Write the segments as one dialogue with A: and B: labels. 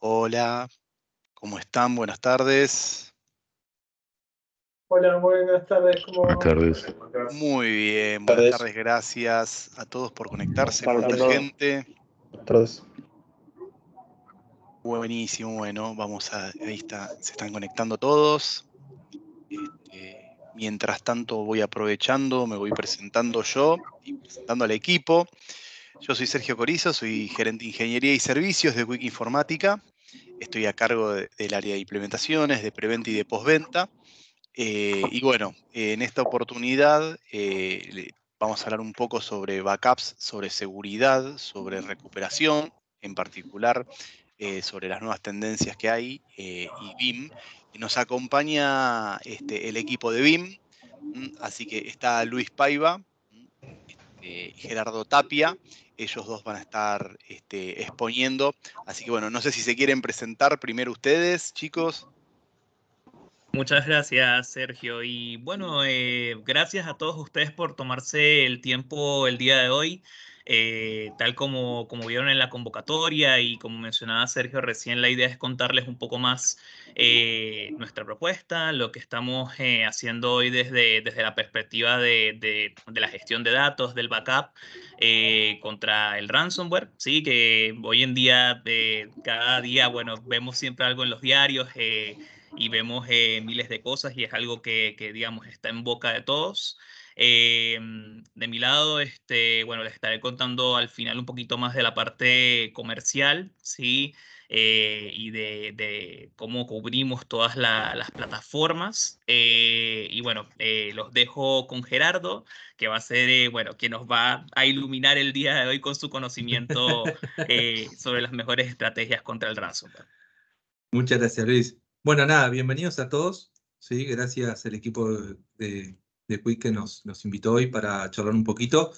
A: Hola, ¿cómo están? Buenas tardes. Hola, buenas tardes. ¿Cómo buenas tardes. Muy bien, buenas tardes. gracias a todos por conectarse, con la gente. Buenas tardes. Buenísimo, bueno, vamos a, ahí está, se están conectando todos. Este, mientras tanto voy aprovechando, me voy presentando yo y presentando al equipo. Yo soy Sergio Corizo, soy gerente de Ingeniería y Servicios de Wiki Informática estoy a cargo del área de implementaciones, de preventa y de postventa. Eh, y bueno, en esta oportunidad eh, vamos a hablar un poco sobre backups, sobre seguridad, sobre recuperación en particular, eh, sobre las nuevas tendencias que hay y BIM. Nos acompaña este, el equipo de BIM, así que está Luis Paiva, este, Gerardo Tapia ellos dos van a estar este, exponiendo. Así que bueno, no sé si se quieren presentar primero ustedes, chicos.
B: Muchas gracias, Sergio. Y bueno, eh, gracias a todos ustedes por tomarse el tiempo el día de hoy. Eh, tal como, como vieron en la convocatoria y como mencionaba Sergio recién, la idea es contarles un poco más eh, nuestra propuesta, lo que estamos eh, haciendo hoy desde, desde la perspectiva de, de, la gestión de datos, del backup contra el ransomware, ¿sí? que hoy en día, cada día, bueno, vemos siempre algo en los diarios y vemos miles de cosas y es algo que, que, digamos, está en boca de todos. Em, de mi lado, este, bueno, les estaré contando al final un poquito más de la parte comercial, ¿sí? Eh, y de, cómo cubrimos todas las plataformas. Eh, y bueno, eh, los dejo con Gerardo, que va a ser, bueno, que nos va a iluminar el día de hoy con su conocimiento sobre las mejores estrategias contra el ransomware.
C: Muchas gracias, Luis. Bueno, nada, bienvenidos a todos. Sí, gracias al equipo de, de Quick que nos, nos, invitó hoy para charlar un poquito.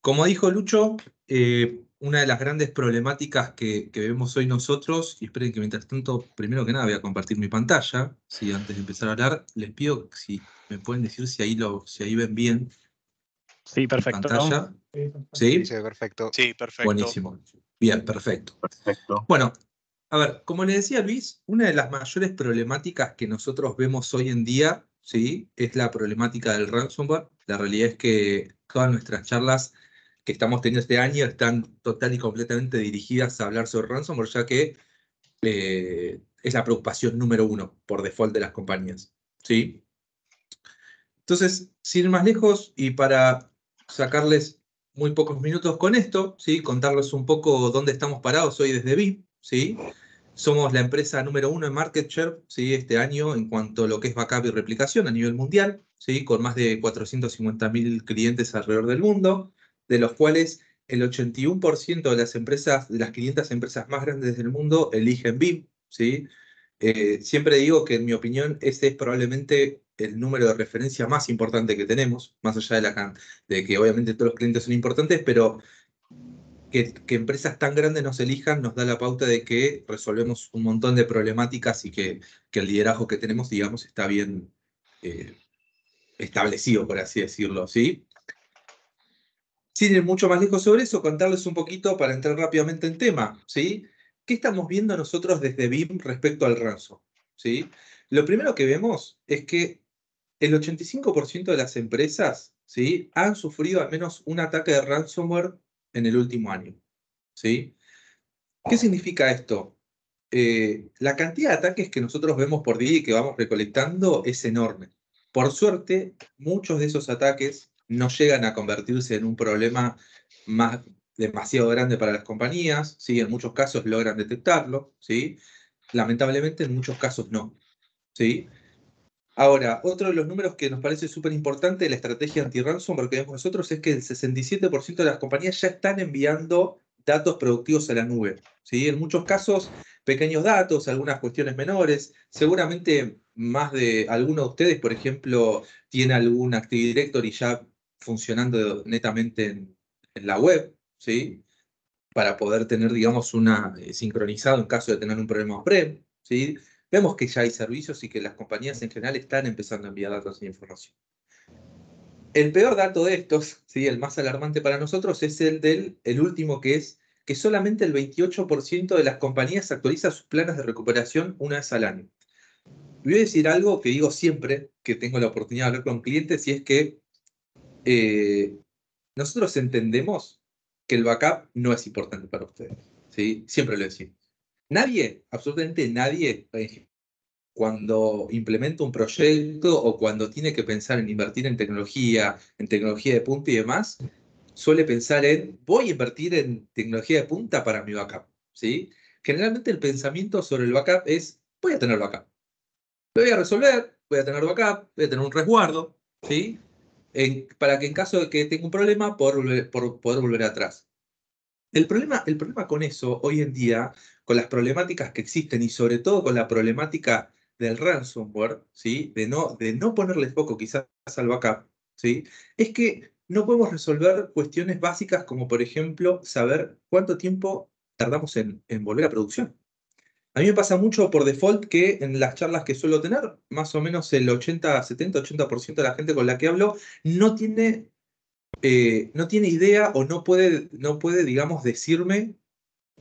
C: Como dijo Lucho, eh, una de las grandes problemáticas que, vemos hoy nosotros, y esperen que mientras tanto, primero que nada voy a compartir mi pantalla, si antes de empezar a hablar, les pido si me pueden decir si ahí, lo, si ahí ven bien. Sí, perfecto. Sí, perfecto. Sí, perfecto. Buenísimo. Bien, perfecto. Perfecto. Bueno, a ver, como le decía Luis, una de las mayores problemáticas que nosotros vemos hoy en día ¿sí? es la problemática del ransomware. La realidad es que todas nuestras charlas que estamos teniendo este año están total y completamente dirigidas a hablar sobre ransomware, ya que eh, es la preocupación número uno por default de las compañías. ¿sí? Entonces, sin ir más lejos y para sacarles muy pocos minutos con esto, ¿sí? contarles un poco dónde estamos parados hoy desde BIM, ¿sí? Somos la empresa número uno en market share ¿sí? este año en cuanto a lo que es backup y replicación a nivel mundial, ¿sí? con más de 450.000 clientes alrededor del mundo, de los cuales el 81% de las empresas, de las 500 empresas más grandes del mundo, eligen BIM. ¿sí? Eh, siempre digo que, en mi opinión, este es probablemente el número de referencia más importante que tenemos, más allá de, la, de que obviamente todos los clientes son importantes, pero que, empresas tan grandes nos elijan nos da la pauta de que resolvemos un montón de problemáticas y que, el liderazgo que tenemos, digamos, está bien eh, establecido, por así decirlo, ¿sí? Sin ir mucho más lejos sobre eso, contarles un poquito para entrar rápidamente en tema, ¿sí? ¿Qué estamos viendo nosotros desde BIM respecto al ransomware, ¿Sí? Lo primero que vemos es que el 85% de las empresas ¿sí? han sufrido al menos un ataque de ransomware en el último año. ¿sí? ¿Qué significa esto? Eh, la cantidad de ataques que nosotros vemos por día y que vamos recolectando es enorme. Por suerte, muchos de esos ataques no llegan a convertirse en un problema más, demasiado grande para las compañías, ¿sí? en muchos casos logran detectarlo, ¿sí? lamentablemente en muchos casos no. ¿sí? Ahora, otro de los números que nos parece súper importante de la estrategia anti ransom porque vemos nosotros es que el 67% de las compañías ya están enviando datos productivos a la nube. ¿sí? En muchos casos, pequeños datos, algunas cuestiones menores. Seguramente más de alguno de ustedes, por ejemplo, tiene algún Active Directory ya funcionando netamente en, la web, ¿sí? para poder tener, digamos, una sincronizada eh, sincronizado en caso de tener un problema off-prem. ¿sí? Vemos que ya hay servicios y que las compañías en general están empezando a enviar datos e información. El peor dato de estos, ¿sí? el más alarmante para nosotros, es el del el último que es que solamente el 28% de las compañías actualiza sus planes de recuperación una vez al año. Voy a decir algo que digo siempre que tengo la oportunidad de hablar con clientes y es que eh, nosotros entendemos que el backup no es importante para ustedes. ¿sí? Siempre lo decimos. Nadie, absolutamente nadie, eh, cuando implementa un proyecto o cuando tiene que pensar en invertir en tecnología, en tecnología de punta y demás, suele pensar en voy a invertir en tecnología de punta para mi backup. ¿sí? Generalmente el pensamiento sobre el backup es voy a tenerlo backup. Lo voy a resolver, voy a tener backup, voy a tener un resguardo, ¿sí? para que en caso de que tenga un problema, poder volver, por, poder volver atrás. El problema, el problema con eso hoy en día con las problemáticas que existen y sobre todo con la problemática del ransomware, ¿sí? de, no, de no ponerle foco quizás al backup, ¿sí? es que no podemos resolver cuestiones básicas como por ejemplo saber cuánto tiempo tardamos en, volver a producción. A mí me pasa mucho por default que en las charlas que suelo tener, más o menos el 80, 70, 80% de la gente con la que hablo no tiene, eh, no tiene idea o no puede, no puede, digamos, decirme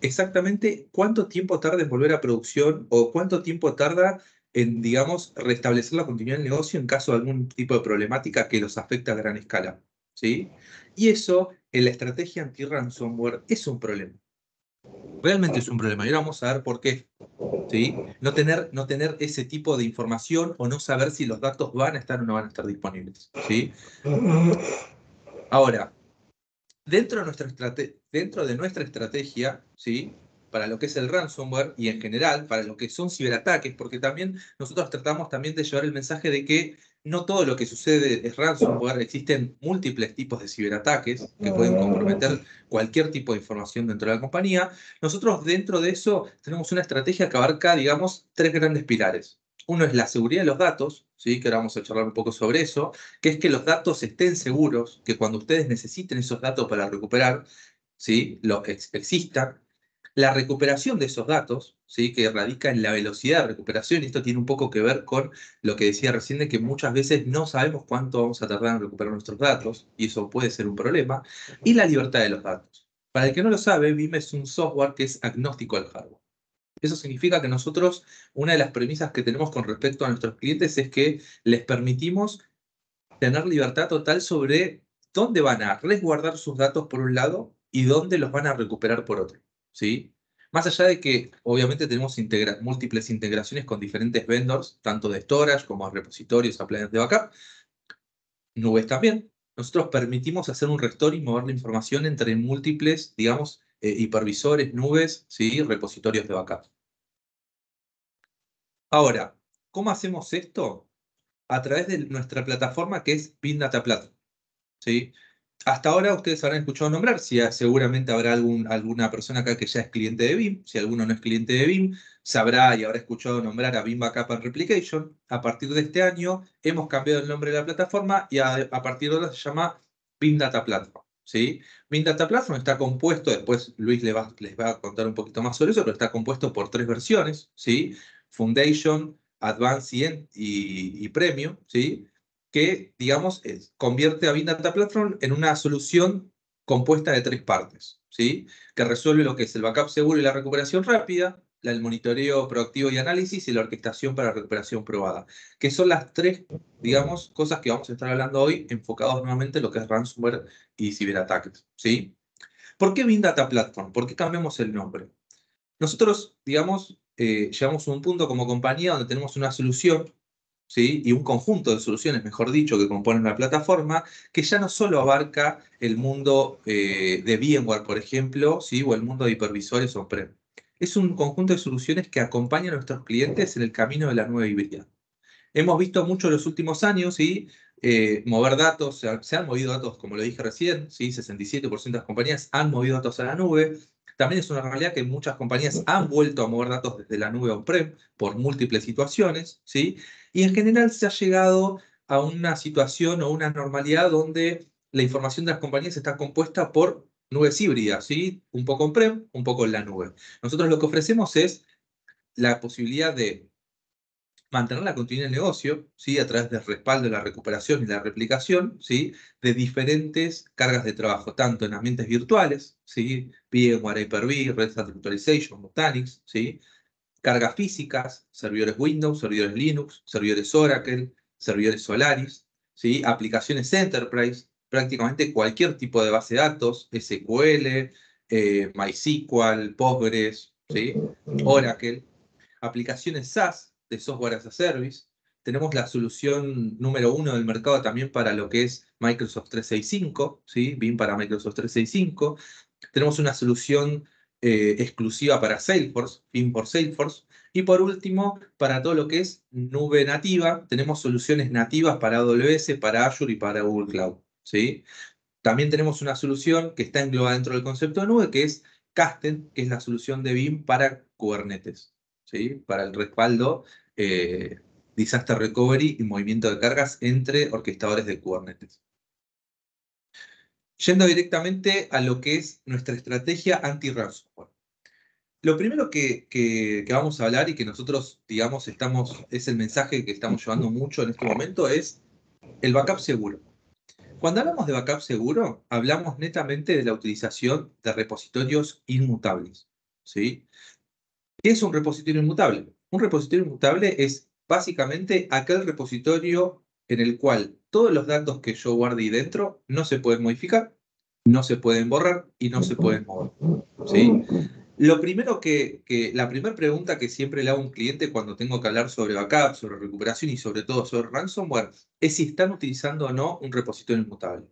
C: exactamente cuánto tiempo tarda en volver a producción o cuánto tiempo tarda en, digamos, restablecer la continuidad del negocio en caso de algún tipo de problemática que los afecta a gran escala. ¿sí? Y eso en la estrategia anti-ransomware es un problema. Realmente es un problema. Y ahora vamos a ver por qué. ¿sí? No, tener, no tener ese tipo de información o no saber si los datos van a estar o no van a estar disponibles. ¿sí? Ahora, dentro de nuestra estrategia, dentro de nuestra estrategia, ¿sí? para lo que es el ransomware y en general para lo que son ciberataques, porque también nosotros tratamos también de llevar el mensaje de que no todo lo que sucede es ransomware, existen múltiples tipos de ciberataques que pueden comprometer cualquier tipo de información dentro de la compañía. Nosotros dentro de eso tenemos una estrategia que abarca, digamos, tres grandes pilares. Uno es la seguridad de los datos, ¿sí? que ahora vamos a charlar un poco sobre eso, que es que los datos estén seguros, que cuando ustedes necesiten esos datos para recuperar, ¿sí? Lo exista la recuperación de esos datos, ¿sí? que radica en la velocidad de recuperación, y esto tiene un poco que ver con lo que decía recién, de que muchas veces no sabemos cuánto vamos a tardar en recuperar nuestros datos, y eso puede ser un problema, y la libertad de los datos. Para el que no lo sabe, BIM es un software que es agnóstico al hardware. Eso significa que nosotros, una de las premisas que tenemos con respecto a nuestros clientes es que les permitimos tener libertad total sobre dónde van a resguardar sus datos por un lado y dónde los van a recuperar por otro. ¿sí? Más allá de que obviamente tenemos múltiples integraciones con diferentes vendors, tanto de storage como a repositorios, a planes de backup, nubes también. Nosotros permitimos hacer un rector y mover la información entre múltiples, digamos, eh, hipervisores, nubes, ¿sí? repositorios de backup. Ahora, ¿cómo hacemos esto? A través de nuestra plataforma que es Bin Data ¿sí? hasta ahora ustedes habrán escuchado nombrar, si seguramente habrá algún, alguna persona acá que ya es cliente de BIM, si alguno no es cliente de BIM, sabrá y habrá escuchado nombrar a BIM Backup and Replication. A partir de este año hemos cambiado el nombre de la plataforma y a, partir de ahora se llama BIM Data Platform. ¿sí? BIM Data Platform está compuesto, después Luis les va, va, a contar un poquito más sobre eso, pero está compuesto por tres versiones, ¿sí? Foundation, Advanced y, y Premium, ¿sí? que, digamos, convierte a Big Data Platform en una solución compuesta de tres partes, ¿sí? que resuelve lo que es el backup seguro y la recuperación rápida, el monitoreo proactivo y análisis y la orquestación para recuperación probada, que son las tres, digamos, cosas que vamos a estar hablando hoy enfocados nuevamente en lo que es ransomware y ciberataques. ¿sí? ¿Por qué Big Data Platform? ¿Por qué cambiamos el nombre? Nosotros, digamos, eh, llegamos a un punto como compañía donde tenemos una solución ¿sí? y un conjunto de soluciones, mejor dicho, que componen la plataforma, que ya no solo abarca el mundo eh, de VMware, por ejemplo, ¿sí? o el mundo de hipervisores o prem. Es un conjunto de soluciones que acompaña a nuestros clientes en el camino de la nueva híbrida. Hemos visto mucho en los últimos años eh, mover datos, se han, movido datos, como lo dije recién, ¿sí? 67% de las compañías han movido datos a la nube, también es una realidad que muchas compañías han vuelto a mover datos desde la nube on-prem por múltiples situaciones, ¿sí? Y en general se ha llegado a una situación o una normalidad donde la información de las compañías está compuesta por nubes híbridas, ¿sí? Un poco on-prem, un poco en la nube. Nosotros lo que ofrecemos es la posibilidad de mantener la continuidad del negocio, ¿sí? A través del respaldo, la recuperación y la replicación, ¿sí? De diferentes cargas de trabajo, tanto en ambientes virtuales, ¿sí? Hyper-V, Red Hat Virtualization, Botanics, ¿sí? cargas físicas, servidores Windows, servidores Linux, servidores Oracle, servidores Solaris, ¿sí? aplicaciones Enterprise, prácticamente cualquier tipo de base de datos, SQL, eh, MySQL, Postgres, ¿sí? Oracle, aplicaciones SaaS de software as a service. Tenemos la solución número uno del mercado también para lo que es Microsoft 365, ¿sí? BIM para Microsoft 365. Tenemos una solución eh, exclusiva para Salesforce, fin por Salesforce. Y por último, para todo lo que es nube nativa, tenemos soluciones nativas para AWS, para Azure y para Google Cloud. También tenemos una solución que está englobada dentro del concepto de nube, que es Casten, que es la solución de BIM para Kubernetes, para el respaldo, eh, disaster recovery y movimiento de cargas entre orquestadores de Kubernetes. Yendo directamente a lo que es nuestra estrategia anti-ransomware. Lo primero que, vamos a hablar y que nosotros, digamos, estamos, es el mensaje que estamos llevando mucho en este momento es el backup seguro. Cuando hablamos de backup seguro, hablamos netamente de la utilización de repositorios inmutables. ¿sí? ¿Qué es un repositorio inmutable? Un repositorio inmutable es básicamente aquel repositorio en el cual todos los datos que yo guarde ahí dentro no se pueden modificar, no se pueden borrar y no se pueden mover. ¿sí? Lo primero que, la primera pregunta que siempre le hago a un cliente cuando tengo que hablar sobre backup, sobre recuperación y sobre todo sobre ransomware, es si están utilizando o no un repositorio inmutable.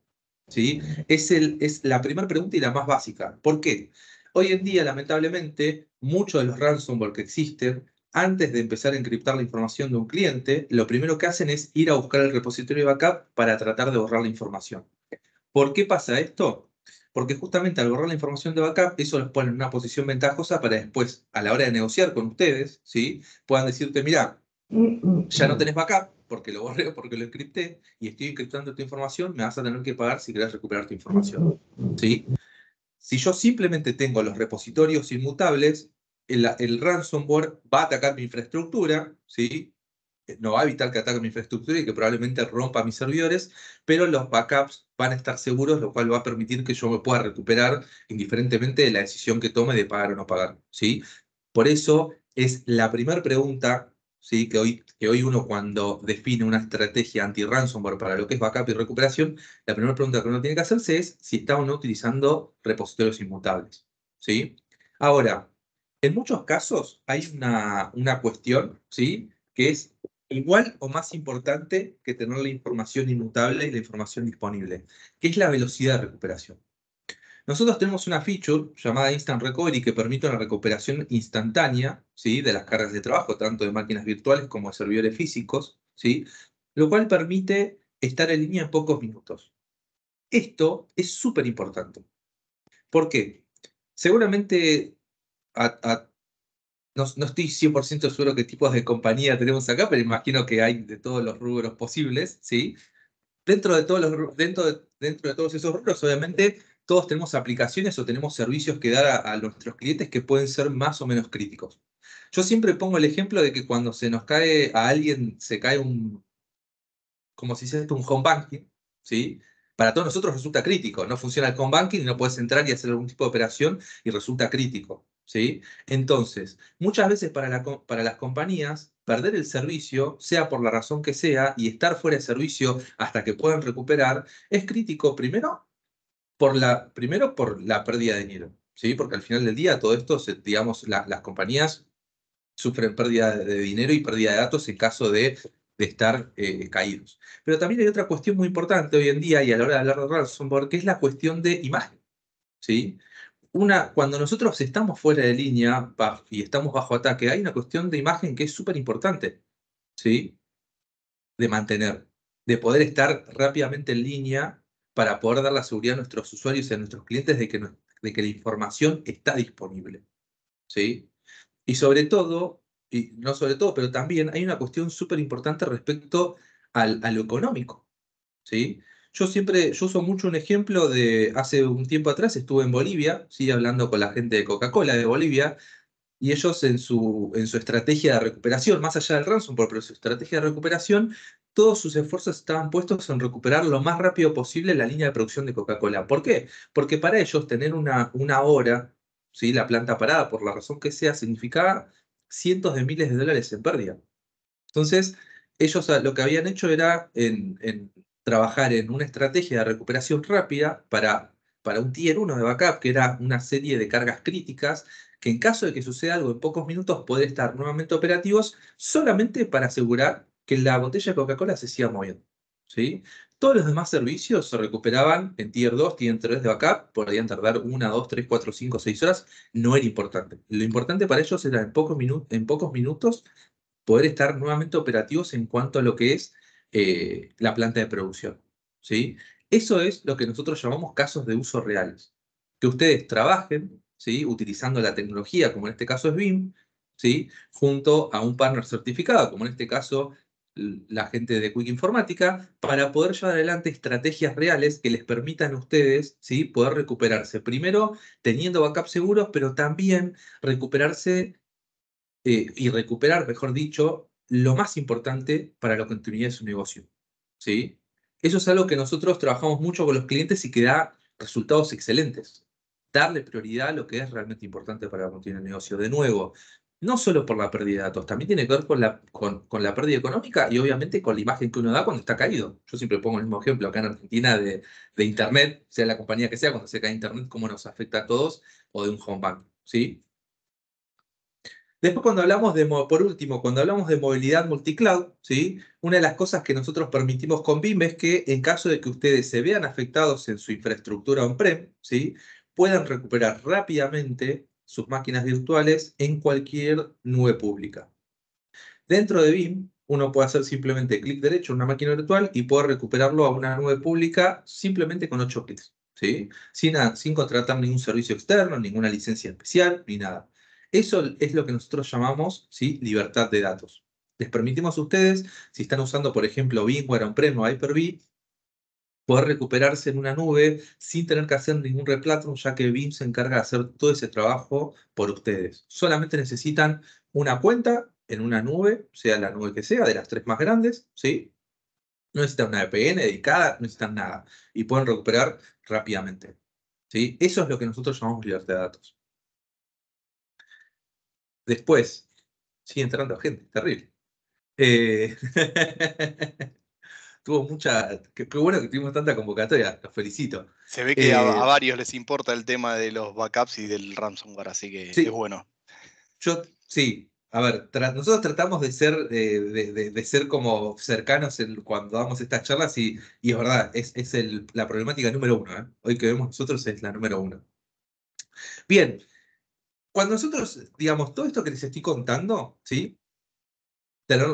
C: ¿sí? Es, el, es la primera pregunta y la más básica. ¿Por qué? Hoy en día, lamentablemente, muchos de los ransomware que existen antes de empezar a encriptar la información de un cliente, lo primero que hacen es ir a buscar el repositorio de backup para tratar de borrar la información. ¿Por qué pasa esto? Porque justamente al borrar la información de backup, eso los pone en una posición ventajosa para después, a la hora de negociar con ustedes, ¿sí? puedan decirte, mira, ya no tenés backup porque lo borré porque lo encripté y estoy encriptando tu información, me vas a tener que pagar si querés recuperar tu información. ¿sí? Si yo simplemente tengo los repositorios inmutables, el, ransomware va a atacar mi infraestructura, ¿sí? Eh, no va a evitar que ataque mi infraestructura y que probablemente rompa mis servidores, pero los backups van a estar seguros, lo cual va a permitir que yo me pueda recuperar indiferentemente de la decisión que tome de pagar o no pagar, ¿sí? Por eso es la primera pregunta, ¿sí? Que hoy, que hoy uno cuando define una estrategia anti-ransomware para lo que es backup y recuperación, la primera pregunta que uno tiene que hacerse es si está o no utilizando repositorios inmutables, ¿sí? Ahora, en muchos casos hay una, cuestión ¿sí? que es igual o más importante que tener la información inmutable y la información disponible, que es la velocidad de recuperación. Nosotros tenemos una feature llamada Instant Recovery que permite una recuperación instantánea ¿sí? de las cargas de trabajo, tanto de máquinas virtuales como de servidores físicos, ¿sí? lo cual permite estar en línea en pocos minutos. Esto es súper importante. ¿Por qué? Seguramente no, estoy 100% seguro qué tipos de compañía tenemos acá, pero imagino que hay de todos los rubros posibles, ¿sí? Dentro de todos, los, dentro dentro de todos esos rubros, obviamente, todos tenemos aplicaciones o tenemos servicios que dar a, nuestros clientes que pueden ser más o menos críticos. Yo siempre pongo el ejemplo de que cuando se nos cae a alguien, se cae un, como si se un home banking, ¿sí? Para todos nosotros resulta crítico, no funciona el home banking y no puedes entrar y hacer algún tipo de operación y resulta crítico. ¿sí? Entonces, muchas veces para, las compañías, perder el servicio, sea por la razón que sea, y estar fuera de servicio hasta que puedan recuperar, es crítico primero por la, primero por la pérdida de dinero, ¿sí? Porque al final del día todo esto, digamos, las compañías sufren pérdida de dinero y pérdida de datos en caso de, estar eh, caídos. Pero también hay otra cuestión muy importante hoy en día y a la hora de hablar de ransomware, que es la cuestión de imagen, ¿sí? cuando nosotros estamos fuera de línea y estamos bajo ataque, hay una cuestión de imagen que es súper importante, ¿sí? De mantener, de poder estar rápidamente en línea para poder dar la seguridad a nuestros usuarios y a nuestros clientes de que, de que la información está disponible, ¿sí? Y sobre todo, y no sobre todo, pero también hay una cuestión súper importante respecto a lo económico, ¿sí? Yo siempre, yo uso mucho un ejemplo de, hace un tiempo atrás estuve en Bolivia, ¿sí? hablando con la gente de Coca-Cola de Bolivia, y ellos en su, en su estrategia de recuperación, más allá del ransom, pero su estrategia de recuperación, todos sus esfuerzos estaban puestos en recuperar lo más rápido posible la línea de producción de Coca-Cola. ¿Por qué? Porque para ellos tener una, una hora, ¿sí? la planta parada, por la razón que sea, significaba cientos de miles de dólares en pérdida. Entonces, ellos ah, lo que habían hecho era, en, trabajar en una estrategia de recuperación rápida para, para un Tier 1 de backup, que era una serie de cargas críticas, que en caso de que suceda algo en pocos minutos, poder estar nuevamente operativos solamente para asegurar que la botella de Coca-Cola se siga moviendo. ¿sí? Todos los demás servicios se recuperaban en Tier 2, Tier 3 de backup, podían tardar 1, 2, 3, 4, 5, 6 horas, no era importante. Lo importante para ellos era en pocos, en pocos minutos poder estar nuevamente operativos en cuanto a lo que es eh, la planta de producción. ¿sí? Eso es lo que nosotros llamamos casos de uso reales. Que ustedes trabajen ¿sí? utilizando la tecnología, como en este caso es BIM, ¿sí? junto a un partner certificado, como en este caso la gente de Quick Informática, para poder llevar adelante estrategias reales que les permitan a ustedes ¿sí? poder recuperarse. Primero, teniendo backups seguros, pero también recuperarse eh, y recuperar, mejor dicho, lo más importante para la continuidad de su negocio. ¿sí? Eso es algo que nosotros trabajamos mucho con los clientes y que da resultados excelentes. Darle prioridad a lo que es realmente importante para la continuidad del negocio. De nuevo, no solo por la pérdida de datos, también tiene que ver con la, con, la pérdida económica y obviamente con la imagen que uno da cuando está caído. Yo siempre pongo el mismo ejemplo acá en Argentina de, Internet, sea la compañía que sea, cuando se cae Internet, cómo nos afecta a todos, o de un home bank. ¿sí? Después, cuando hablamos de, por último, cuando hablamos de movilidad multicloud, ¿sí? una de las cosas que nosotros permitimos con BIM es que en caso de que ustedes se vean afectados en su infraestructura on-prem, ¿sí? puedan recuperar rápidamente sus máquinas virtuales en cualquier nube pública. Dentro de BIM, uno puede hacer simplemente clic derecho en una máquina virtual y poder recuperarlo a una nube pública simplemente con 8 clics, ¿sí? sin, sin contratar ningún servicio externo, ninguna licencia especial, ni nada. Eso es lo que nosotros llamamos ¿sí? libertad de datos. Les permitimos a ustedes, si están usando, por ejemplo, VMware on o Hyper-V, poder recuperarse en una nube sin tener que hacer ningún replato, ya que BIM se encarga de hacer todo ese trabajo por ustedes. Solamente necesitan una cuenta en una nube, sea la nube que sea, de las tres más grandes, ¿sí? No necesitan una VPN dedicada, no necesitan nada. Y pueden recuperar rápidamente. ¿sí? Eso es lo que nosotros llamamos libertad de datos después sigue entrando gente, terrible. Eh, tuvo mucha. Qué, bueno que tuvimos tanta convocatoria, los felicito. Se
A: ve que eh, a, varios les importa el tema de los
C: backups y del ransomware, así que es bueno. Yo, sí. A ver, nosotros tratamos de ser, de, ser como cercanos cuando damos estas charlas y, es verdad, es, la problemática número uno. ¿eh? Hoy que vemos nosotros es la número uno. Bien, cuando nosotros, digamos, todo esto que les estoy contando, ¿sí? Tener,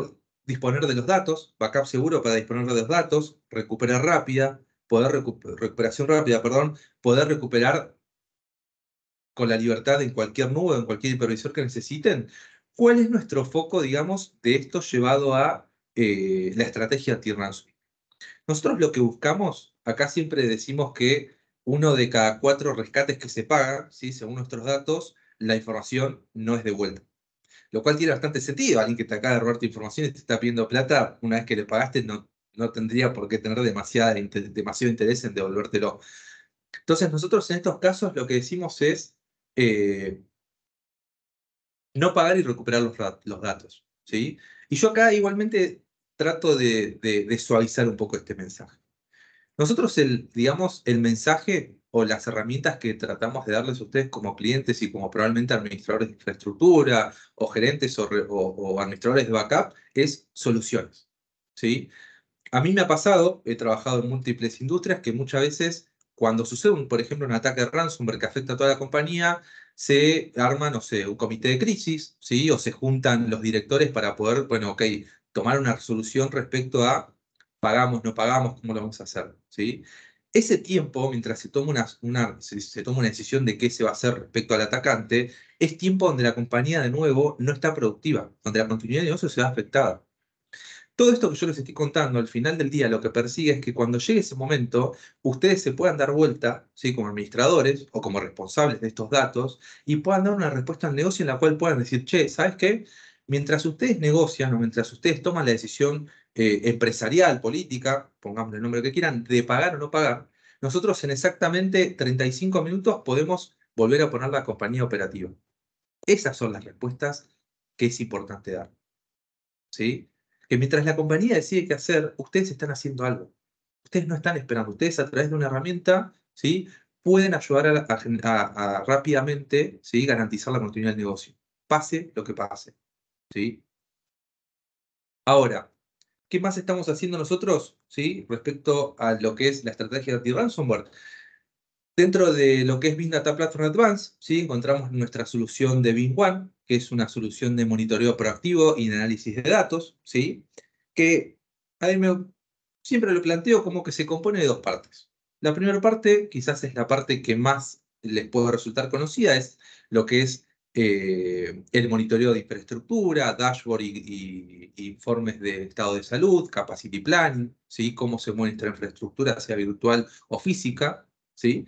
C: disponer de los datos, backup seguro para disponer de los datos, recuperar rápida, poder recuperación rápida, perdón, poder recuperar con la libertad en cualquier nube, en cualquier hipervisor que necesiten. ¿Cuál es nuestro foco, digamos, de esto llevado a eh, la estrategia tierra Nosotros lo que buscamos, acá siempre decimos que uno de cada cuatro rescates que se paga, ¿sí? según nuestros datos, la información no es devuelta. Lo cual tiene bastante sentido. Alguien que te acaba de robar tu información y te está pidiendo plata, una vez que le pagaste, no, no tendría por qué tener demasiado interés en devolvértelo. Entonces, nosotros en estos casos lo que decimos es eh, no pagar y recuperar los, datos. ¿sí? Y yo acá igualmente trato de, suavizar un poco este mensaje. Nosotros, el, digamos, el mensaje o las herramientas que tratamos de darles a ustedes como clientes y como probablemente administradores de infraestructura o gerentes o, administradores de backup es soluciones. ¿sí? A mí me ha pasado, he trabajado en múltiples industrias, que muchas veces cuando sucede, por ejemplo, un ataque de ransomware que afecta a toda la compañía, se arma, no sé, un comité de crisis, ¿sí? o se juntan los directores para poder, bueno, ok, tomar una resolución respecto a pagamos, no pagamos, cómo lo vamos a hacer. ¿sí? Ese tiempo, mientras se toma una, se, toma una decisión de qué se va a hacer respecto al atacante, es tiempo donde la compañía de nuevo no está productiva, donde la continuidad de negocio se va a afectar. Todo esto que yo les estoy contando, al final del día lo que persigue es que cuando llegue ese momento, ustedes se puedan dar vuelta, ¿sí? como administradores o como responsables de estos datos, y puedan dar una respuesta al negocio en la cual puedan decir, che, ¿sabes qué? Mientras ustedes negocian o mientras ustedes toman la decisión eh, empresarial, política, pongamos el nombre que quieran, de pagar o no pagar, nosotros en exactamente 35 minutos podemos volver a poner la compañía operativa. Esas son las respuestas que es importante dar. ¿Sí? Que mientras la compañía decide qué hacer, ustedes están haciendo algo. Ustedes no están esperando. Ustedes a través de una herramienta ¿sí? pueden ayudar a, rápidamente ¿sí? garantizar la continuidad del negocio. Pase lo que pase. ¿sí? Ahora, qué más estamos haciendo nosotros ¿sí? respecto a lo que es la estrategia de ransomware Dentro de lo que es Big Data Platform Advance, ¿sí? encontramos nuestra solución de Bing One, que es una solución de monitoreo proactivo y de análisis de datos, ¿sí? que a siempre lo planteo como que se compone de dos partes. La primera parte, quizás es la parte que más les puede resultar conocida, es lo que es eh, el monitoreo de infraestructura, dashboard y, informes de estado de salud, capacity planning, ¿sí? cómo se muestra infraestructura, sea virtual o física, ¿sí?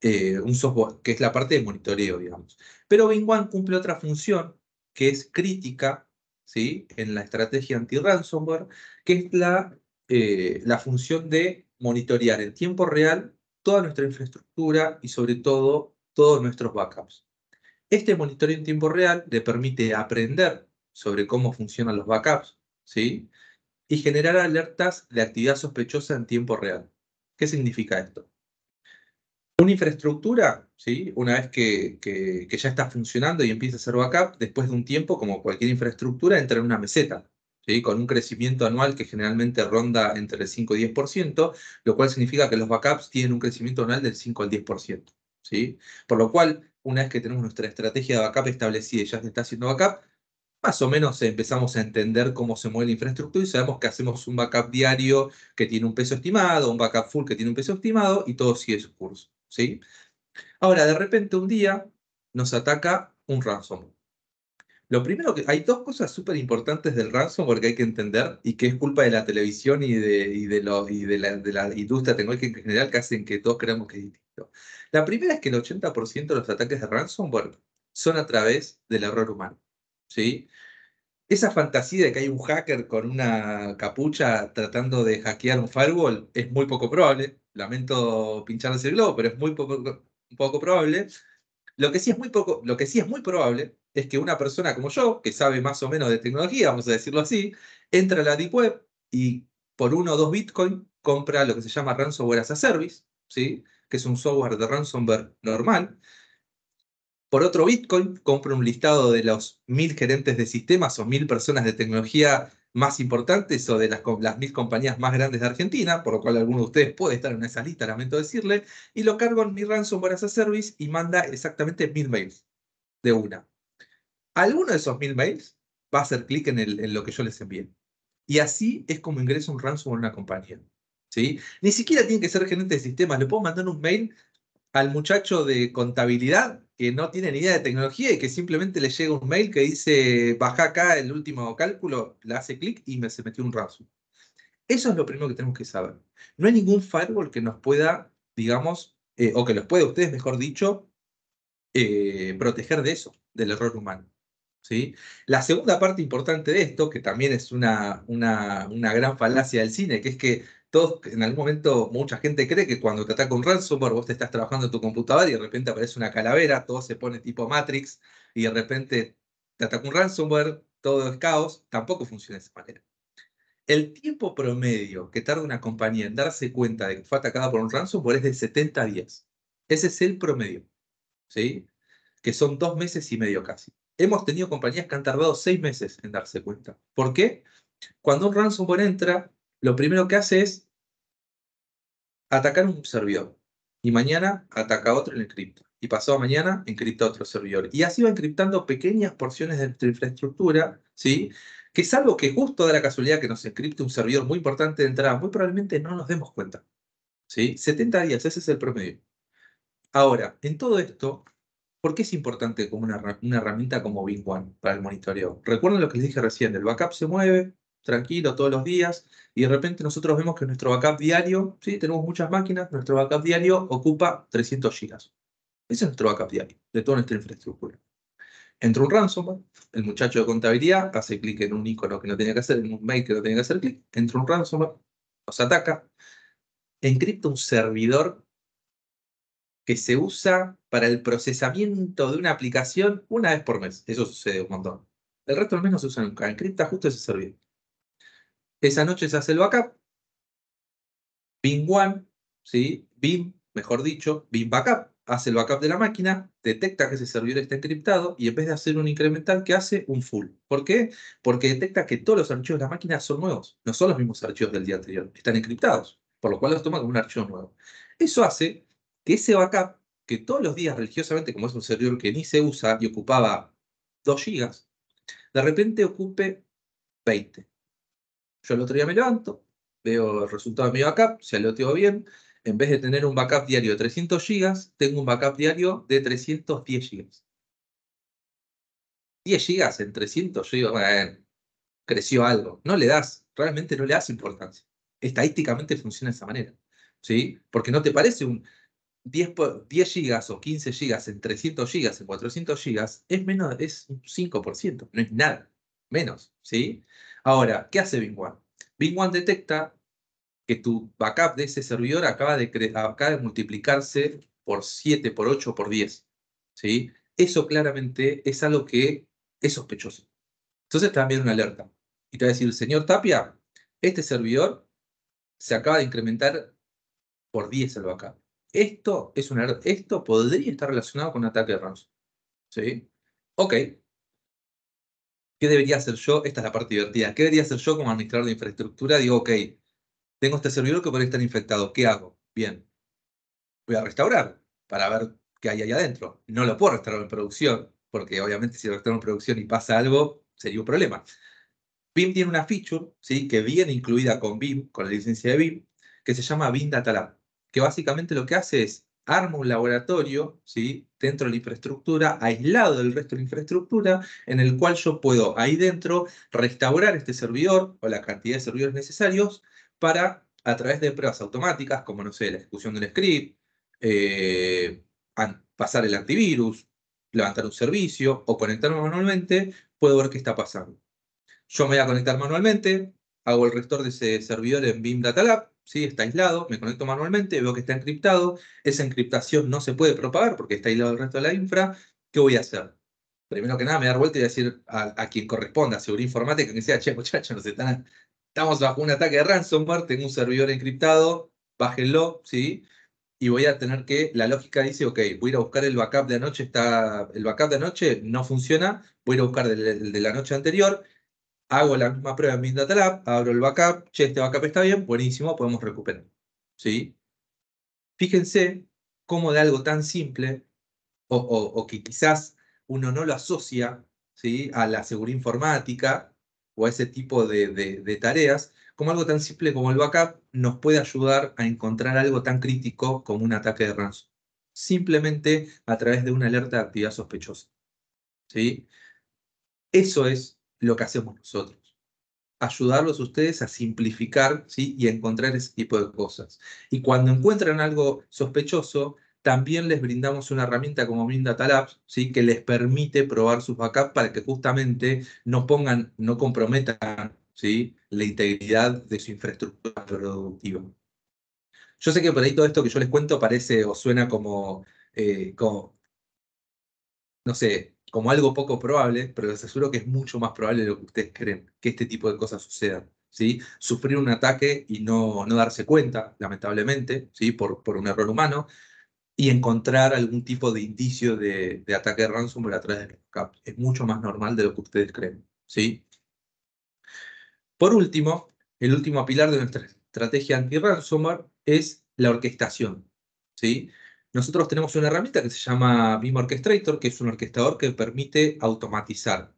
C: Eh, un software, que es la parte de monitoreo, digamos. Pero One cumple otra función que es crítica ¿sí? en la estrategia anti-ransomware, que es la, eh, la función de monitorear en tiempo real toda nuestra infraestructura y sobre todo todos nuestros backups. Este monitoreo en tiempo real le permite aprender sobre cómo funcionan los backups ¿sí? y generar alertas de actividad sospechosa en tiempo real. ¿Qué significa esto? Una infraestructura, ¿sí? una vez que, ya está funcionando y empieza a hacer backup, después de un tiempo, como cualquier infraestructura, entra en una meseta, ¿Sí? con un crecimiento anual que generalmente ronda entre el 5 y 10%, lo cual significa que los backups tienen un crecimiento anual del 5 al 10%. ¿sí? Por lo cual, una vez que tenemos nuestra estrategia de backup establecida y ya se está haciendo backup, más o menos empezamos a entender cómo se mueve la infraestructura y sabemos que hacemos un backup diario que tiene un peso estimado, un backup full que tiene un peso estimado y todo sigue su curso. Ahora, de repente un día nos ataca un ransomware. Lo primero que hay dos cosas súper importantes del ransomware porque hay que entender y que es culpa de la televisión y de, y de, la, de la, industria tecnológica en general que hacen que todos creamos que es distinto. La primera es que el 80% de los ataques de ransomware son a través del error humano. ¿sí? Esa fantasía de que hay un hacker con una capucha tratando de hackear un firewall es muy poco probable. Lamento pincharles el globo, pero es muy poco, probable. Lo que, sí es muy poco, lo que sí es muy probable es que una persona como yo, que sabe más o menos de tecnología, vamos a decirlo así, entra a la Deep Web y por uno o dos Bitcoin compra lo que se llama ransomware as a service, ¿sí? que es un software de ransomware normal. Por otro Bitcoin, compra un listado de los mil gerentes de sistemas o mil personas de tecnología más importantes o de las, mil compañías más grandes de Argentina, por lo cual alguno de ustedes puede estar en esa lista, lamento decirle, y lo cargo en mi ransomware as a service y manda exactamente mil mails de una. Alguno de esos mil mails va a hacer clic en, en, lo que yo les envié. Y así es como ingresa un ransomware a una compañía. Ni siquiera tiene que ser gerente de sistemas, le puedo mandar un mail al muchacho de contabilidad que no tiene ni idea de tecnología y que simplemente le llega un mail que dice, baja acá el último cálculo, le hace clic y me se metió un raso. Eso es lo primero que tenemos que saber. No hay ningún firewall que nos pueda, digamos, eh, o que los pueda ustedes, mejor dicho, eh, proteger de eso, del error humano. ¿sí? La segunda parte importante de esto, que también es una, una, gran falacia del cine, que es que todos, en algún momento, mucha gente cree que cuando te ataca un ransomware, vos te estás trabajando en tu computadora y de repente aparece una calavera, todo se pone tipo Matrix y de repente te ataca un ransomware, todo es caos, tampoco funciona de esa manera. El tiempo promedio que tarda una compañía en darse cuenta de que fue atacada por un ransomware es de 70 días. Ese es el promedio, ¿sí? Que son dos meses y medio casi hemos tenido compañías que han tardado seis meses en darse cuenta. ¿Por qué? Cuando un ransomware entra, lo primero que hace es atacar un servidor. Y mañana ataca otro en el encripta. Y pasado mañana encripta otro servidor. Y así va encriptando pequeñas porciones de nuestra infraestructura, ¿sí? Que salvo que justo da la casualidad que nos encripte un servidor muy importante de entrada, muy probablemente no nos demos cuenta. ¿Sí? 70 días, ese es el promedio. Ahora, en todo esto, ¿Por qué es importante como una, herramienta como Bing One para el monitoreo? Recuerden lo que les dije recién, el backup se mueve tranquilo todos los días y de repente nosotros vemos que nuestro backup diario, ¿sí? tenemos muchas máquinas, nuestro backup diario ocupa 300 gigas. Ese es nuestro backup diario de toda nuestra infraestructura. Entra un ransomware, el muchacho de contabilidad hace clic en un icono que no tenía que hacer, en un mail que no tenía que hacer clic, entra un ransomware, nos ataca, encripta un servidor que se usa para el procesamiento de una aplicación una vez por mes. Eso sucede un montón. El resto del mes no se usa nunca. Encripta justo ese servidor. Esa noche se hace el backup. BIM One, ¿sí? BIM, mejor dicho, BIM Backup, hace el backup de la máquina, detecta que ese servidor está encriptado y en vez de hacer un incremental, que hace? Un full. ¿Por qué? Porque detecta que todos los archivos de la máquina son nuevos, no son los mismos archivos del día anterior, están encriptados, por lo cual los toma como un archivo nuevo. Eso hace que ese backup, que todos los días religiosamente, como es un servidor que ni se usa y ocupaba 2 GB, de repente ocupe 20. Yo el otro día me levanto, veo el resultado de mi backup, se tengo bien. En vez de tener un backup diario de 300 GB, tengo un backup diario de 310 GB. 10 GB en 300 GB, creció algo. No le das, realmente no le das importancia. Estadísticamente funciona de esa manera. ¿sí? Porque no te parece un 10, 10 gigas o 15 gigas en 300 gigas, en 400 gigas, es menos, es un 5%, no es nada, menos, ¿sí? Ahora, ¿qué hace Bing One? Bing One detecta que tu backup de ese servidor acaba de, de multiplicarse por 7, por 8, por 10, Eso claramente es algo que es sospechoso. Entonces te va a una alerta y te va a decir, señor Tapia, este servidor se acaba de incrementar por 10 el backup esto, es esto podría estar relacionado con un ataque de ransom. ¿Sí? Ok. ¿Qué debería hacer yo? Esta es la parte divertida. ¿Qué debería hacer yo como administrador de infraestructura? Digo, ok, tengo este servidor que podría estar infectado. ¿Qué hago? Bien. Voy a restaurar para ver qué hay ahí adentro. No lo puedo restaurar en producción, porque obviamente si lo restauro en producción y pasa algo, sería un problema. BIM tiene una feature ¿sí? que viene incluida con BIM, con la licencia de BIM, que se llama BIM Data Lab que básicamente lo que hace es arma un laboratorio dentro de la infraestructura, aislado del resto de la infraestructura, en el cual yo puedo ahí dentro restaurar este servidor o la cantidad de servidores necesarios para, a través de pruebas automáticas, como no sé, la ejecución de un script, eh, pasar el antivirus, levantar un servicio o conectarme manualmente, puedo ver qué está pasando. Yo me voy a conectar manualmente, hago el restore de ese servidor en BIM Data Lab, ¿sí? está aislado, me conecto manualmente, veo que está encriptado, esa encriptación no se puede propagar porque está aislado del resto de la infra, ¿qué voy a hacer? Primero que nada, me dar vuelta y decir a, quien corresponda, a seguridad informática, que sea, che, muchachos, estamos bajo un ataque de ransomware, tengo un servidor encriptado, bájenlo, ¿sí? y voy a tener que, la lógica dice, ok, voy a ir a buscar el backup de anoche, está, el backup de anoche no funciona, voy a ir a buscar el de la noche anterior, hago la misma prueba en mi abro el backup, che, este backup está bien, buenísimo, podemos recuperar. ¿Sí? Fíjense cómo de algo tan simple, o, que quizás uno no lo asocia ¿sí? a la seguridad informática o a ese tipo de, tareas, como algo tan simple como el backup nos puede ayudar a encontrar algo tan crítico como un ataque de ransom, simplemente a través de una alerta de actividad sospechosa. ¿Sí? Eso es lo que hacemos nosotros. Ayudarlos ustedes a simplificar ¿sí? y encontrar ese tipo de cosas. Y cuando encuentran algo sospechoso, también les brindamos una herramienta como brinda ¿sí? que les permite probar sus backups para que justamente no pongan, no comprometan ¿sí? la integridad de su infraestructura productiva. Yo sé que por ahí todo esto que yo les cuento parece o suena como eh, no sé, como algo poco probable, pero les aseguro que es mucho más probable de lo que ustedes creen, que este tipo de cosas sucedan. ¿sí? Sufrir un ataque y no, no darse cuenta, lamentablemente, ¿sí? por, por un error humano, y encontrar algún tipo de indicio de, ataque de ransomware a través de Es mucho más normal de lo que ustedes creen. ¿sí? Por último, el último pilar de nuestra estrategia anti-ransomware es la orquestación. ¿sí? nosotros tenemos una herramienta que se llama BIM Orchestrator, que es un orquestador que permite automatizar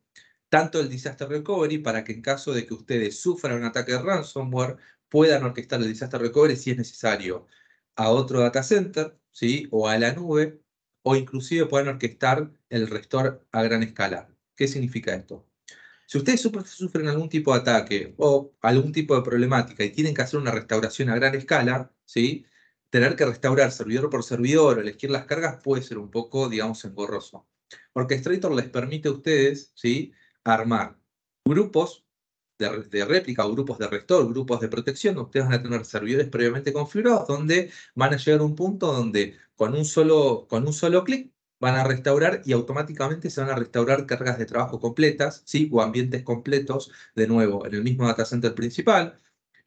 C: tanto el disaster recovery para que en caso de que ustedes sufran un ataque de ransomware, puedan orquestar el disaster recovery si es necesario a otro data center ¿sí? o a la nube, o inclusive puedan orquestar el restore a gran escala. ¿Qué significa esto? Si ustedes sufren algún tipo de ataque o algún tipo de problemática y tienen que hacer una restauración a gran escala, ¿sí? tener que restaurar servidor por servidor elegir las cargas puede ser un poco, digamos, engorroso. Porque Orchestrator les permite a ustedes ¿sí? armar grupos de, réplica réplica, grupos de restore, grupos de protección. Ustedes van a tener servidores previamente configurados donde van a llegar a un punto donde con un solo, con un solo clic van a restaurar y automáticamente se van a restaurar cargas de trabajo completas ¿sí? o ambientes completos de nuevo en el mismo data center principal,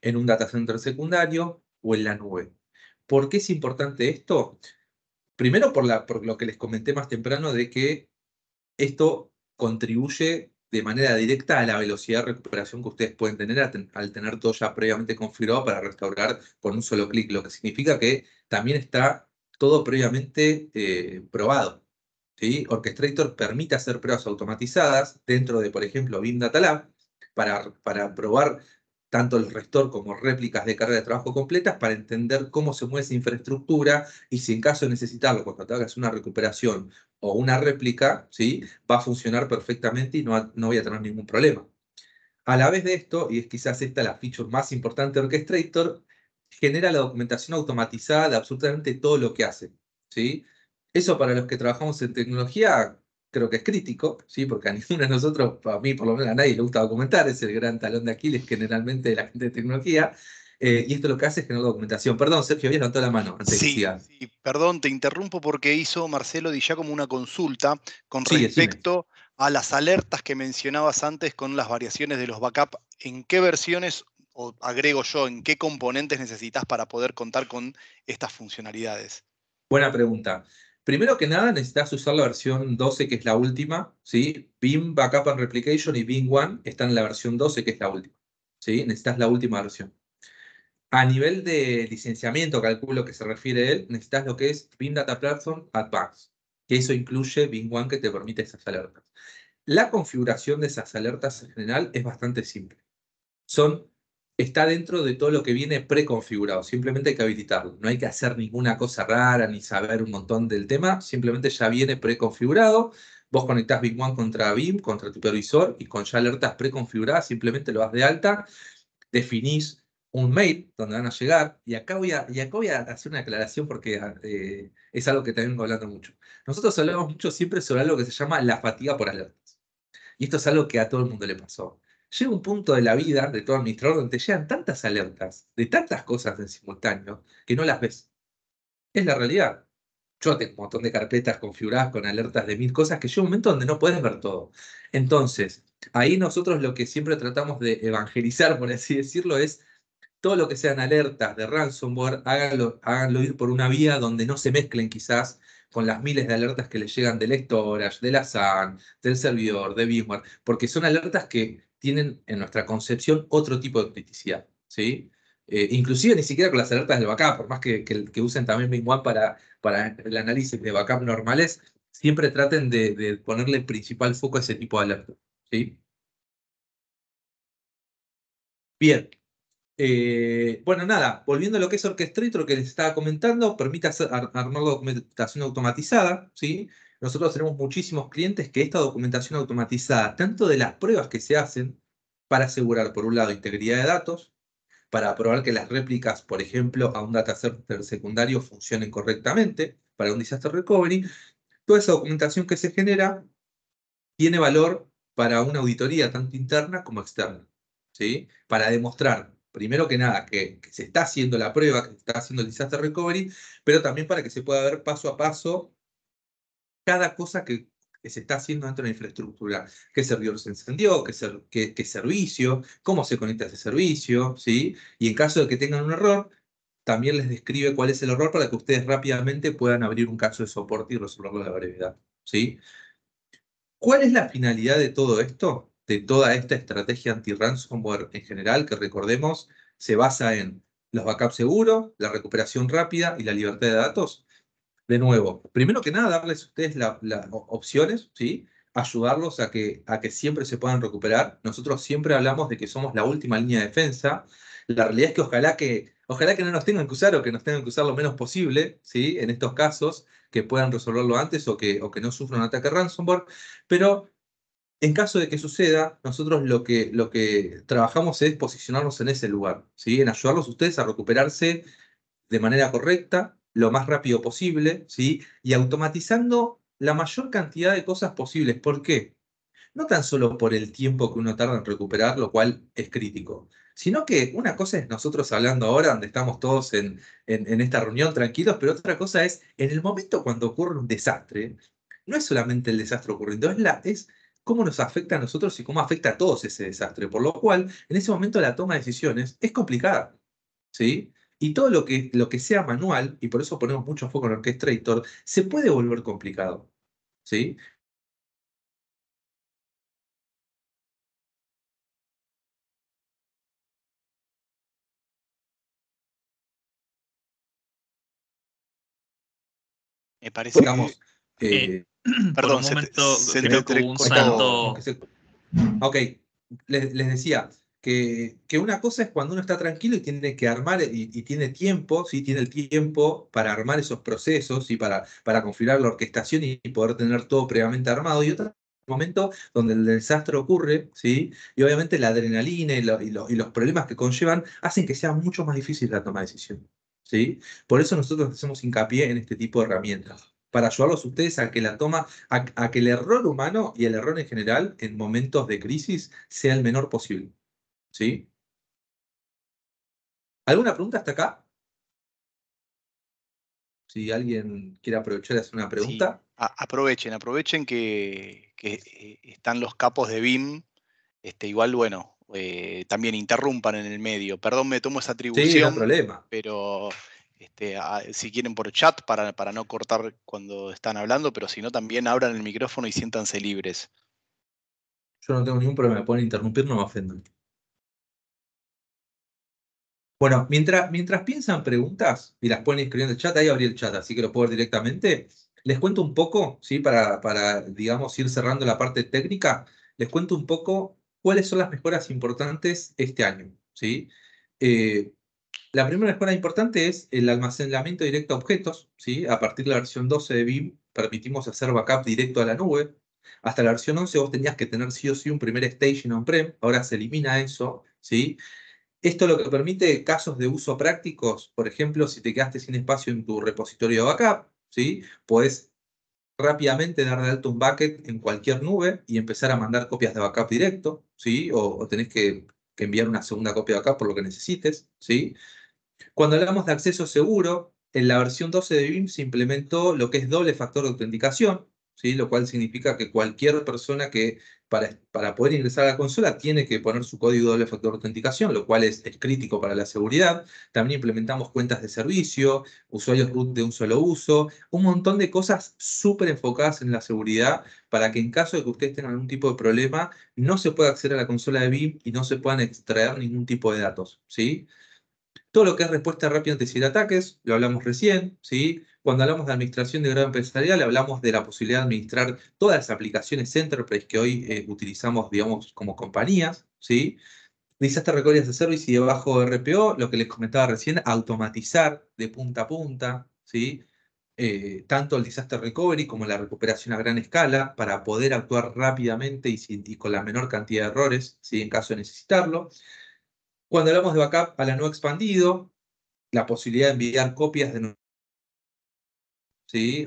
C: en un data center secundario o en la nube. ¿Por qué es importante esto? Primero por, lo que les comenté más temprano de que esto contribuye de manera directa a la velocidad de recuperación que ustedes pueden tener al tener todo ya previamente configurado para restaurar con un solo clic, lo que significa que también está todo previamente eh, probado. ¿sí? Orchestrator permite hacer pruebas automatizadas dentro de, por ejemplo, BIM Data Lab para, para probar tanto el restore como réplicas de carga de trabajo completas para entender cómo se mueve esa infraestructura y si en caso de necesitarlo, cuando te hagas una recuperación o una réplica, ¿sí? va a funcionar perfectamente y no, voy a tener ningún problema. A la vez de esto, y es quizás esta la feature más importante de Orchestrator, genera la documentación automatizada de absolutamente todo lo que hace. ¿sí? Eso para los que trabajamos en tecnología creo que es crítico, ¿sí? porque a ninguno de nosotros, a mí por lo menos a nadie le gusta documentar, es el gran talón de Aquiles generalmente de la gente de tecnología, eh, y esto lo que hace es generar documentación. Perdón, Sergio, había levantado la mano. sí, sí,
A: perdón, te interrumpo porque hizo Marcelo ya como una consulta con respecto a las alertas que mencionabas antes con las variaciones de los backups. ¿En qué versiones, o agrego yo, en qué componentes necesitas para poder contar con
C: estas funcionalidades? Buena pregunta. Primero que nada, necesitas usar la versión 12, que es la última. ¿sí? BIM Backup and Replication y BIM One están en la versión 12, que es la última. ¿sí? Necesitas la última versión. A nivel de licenciamiento, calculo que se refiere él, necesitas lo que es BIM Data Platform Advanced, que eso incluye BIM One que te permite esas alertas. La configuración de esas alertas en general es bastante simple. Son está dentro de todo lo que viene preconfigurado. Simplemente hay que habilitarlo. No hay que hacer ninguna cosa rara ni saber un montón del tema. Simplemente ya viene preconfigurado. Vos conectás Big One contra BIM, contra tu supervisor y con ya alertas preconfiguradas simplemente lo vas de alta, definís un mail donde van a llegar. Y acá voy a, voy a hacer una aclaración porque eh, es algo que también vengo hablando mucho. Nosotros hablamos mucho siempre sobre algo que se llama la fatiga por alertas. Y esto es algo que a todo el mundo le pasó llega un punto de la vida de todo administrador donde te llegan tantas alertas de tantas cosas en simultáneo que no las ves. Es la realidad. Yo tengo un montón de carpetas configuradas con alertas de mil cosas que llega un momento donde no puedes ver todo. Entonces, ahí nosotros lo que siempre tratamos de evangelizar, por así decirlo, es todo lo que sean alertas de ransomware, háganlo, háganlo ir por una vía donde no se mezclen quizás con las miles de alertas que le llegan del storage, de la SAN, del servidor, de Bismarck, porque son alertas que tienen en nuestra concepción otro tipo de criticidad, ¿sí? Eh, inclusive ni siquiera con las alertas del backup, por más que, que, usen también Bismarck para, para el análisis de backup normales, siempre traten de, ponerle principal foco a ese tipo de alerta, ¿sí? Bien, eh, bueno, nada, volviendo a lo que es Orchestrator que les estaba comentando, permite hacer, documentación automatizada, ¿sí? Nosotros tenemos muchísimos clientes que esta documentación automatizada, tanto de las pruebas que se hacen, para asegurar, por un lado, integridad de datos, para probar que las réplicas, por ejemplo, a un data secundario funcionen correctamente para un disaster recovery, toda esa documentación que se genera tiene valor para una auditoría tanto interna como externa, ¿sí? Para demostrar primero que nada, que, se está haciendo la prueba, que se está haciendo el disaster recovery, pero también para que se pueda ver paso a paso cada cosa que, se está haciendo dentro de la infraestructura. ¿Qué servidor se encendió? ¿Qué, servicio? ¿Cómo se conecta ese servicio? ¿Sí? Y en caso de que tengan un error, también les describe cuál es el error para que ustedes rápidamente puedan abrir un caso de soporte y resolverlo de brevedad. ¿sí? ¿Cuál es la finalidad de todo esto? de toda esta estrategia anti-ransomware en general, que recordemos, se basa en los backups seguros, la recuperación rápida y la libertad de datos. De nuevo, primero que nada, darles a ustedes las opciones, ¿sí? ayudarlos a que, a que siempre se puedan recuperar. Nosotros siempre hablamos de que somos la última línea de defensa. La realidad es que ojalá que, ojalá que no nos tengan que usar o que nos tengan que usar lo menos posible, ¿sí? en estos casos, que puedan resolverlo antes o que, o que no sufran un ataque ransomware. Pero en caso de que suceda, nosotros lo que, lo que trabajamos es posicionarnos en ese lugar, ¿sí? en ayudarlos ustedes a recuperarse de manera correcta, lo más rápido posible, ¿sí? y automatizando la mayor cantidad de cosas posibles. ¿Por qué? No tan solo por el tiempo que uno tarda en recuperar, lo cual es crítico, sino que una cosa es nosotros hablando ahora, donde estamos todos en, esta reunión tranquilos, pero otra cosa es en el momento cuando ocurre un desastre, no es solamente el desastre ocurriendo, es la... Es, cómo nos afecta a nosotros y cómo afecta a todos ese desastre. Por lo cual, en ese momento la toma de decisiones es complicada. ¿sí? Y todo lo que, lo que sea manual, y por eso ponemos mucho foco en Orchestrator, se puede volver complicado. ¿sí? Me parece que... Eh, eh, Perdón, se, me Ok, les, decía que, una cosa es cuando uno está tranquilo y tiene que armar y, tiene tiempo, sí, tiene el tiempo para armar esos procesos y para, para configurar la orquestación y poder tener todo previamente armado. Y otro momento donde el desastre ocurre, ¿sí? Y obviamente la adrenalina y, y, los problemas que conllevan hacen que sea mucho más difícil la toma de decisión, ¿sí? Por eso nosotros hacemos hincapié en este tipo de herramientas para ayudarlos ustedes a que la toma, a, que el error humano y el error en general en momentos de crisis sea el menor posible. ¿Sí? ¿Alguna pregunta hasta acá? Si alguien
A: quiere aprovechar y hacer una pregunta. aprovechen, aprovechen que, eh, están los capos de BIM. Este, igual, bueno, eh, también interrumpan en el medio. Perdón, me tomo esa atribución. Sí, no problema. Pero este, ah, si quieren por chat para, para, no cortar cuando están hablando, pero si no, también abran el micrófono
C: y siéntanse libres. Yo no tengo ningún problema, pueden interrumpir, no me ofendan. Bueno, mientras, mientras piensan preguntas y las pueden escribir en el chat, ahí abrí el chat, así que lo puedo ver directamente. Les cuento un poco, ¿sí? para, para, digamos, ir cerrando la parte técnica, les cuento un poco cuáles son las mejoras importantes este año. ¿sí? Eh, la primera escuela importante es el almacenamiento directo a objetos. ¿sí? A partir de la versión 12 de BIM permitimos hacer backup directo a la nube. Hasta la versión 11 vos tenías que tener sí o sí un primer staging on-prem. Ahora se elimina eso. ¿sí? Esto lo que permite casos de uso prácticos, por ejemplo, si te quedaste sin espacio en tu repositorio de backup, ¿sí? puedes rápidamente dar de alto un bucket en cualquier nube y empezar a mandar copias de backup directo, ¿sí? o, tenés que, que enviar una segunda copia de backup por lo que necesites. ¿sí? Cuando hablamos de acceso seguro, en la versión 12 de BIM se implementó lo que es doble factor de autenticación, ¿sí? lo cual significa que cualquier persona que para, para poder ingresar a la consola tiene que poner su código doble factor de autenticación, lo cual es, crítico para la seguridad. También implementamos cuentas de servicio, usuarios root de un solo uso, un montón de cosas súper enfocadas en la seguridad para que en caso de que ustedes tengan algún tipo de problema, no se pueda acceder a la consola de BIM y no se puedan extraer ningún tipo de datos. ¿sí? Todo lo que es respuesta rápida ante ataques, lo hablamos recién, ¿sí? Cuando hablamos de administración de grado empresarial, hablamos de la posibilidad de administrar todas las aplicaciones Enterprise que hoy eh, utilizamos, digamos, como compañías, ¿sí? Disaster Recovery as a Service y debajo de RPO, lo que les comentaba recién, automatizar de punta a punta, ¿sí? Eh, tanto el disaster recovery como la recuperación a gran escala para poder actuar rápidamente y, y con la menor cantidad de errores, ¿sí? en caso de necesitarlo. Cuando hablamos de backup a la nube expandido, la posibilidad de enviar copias de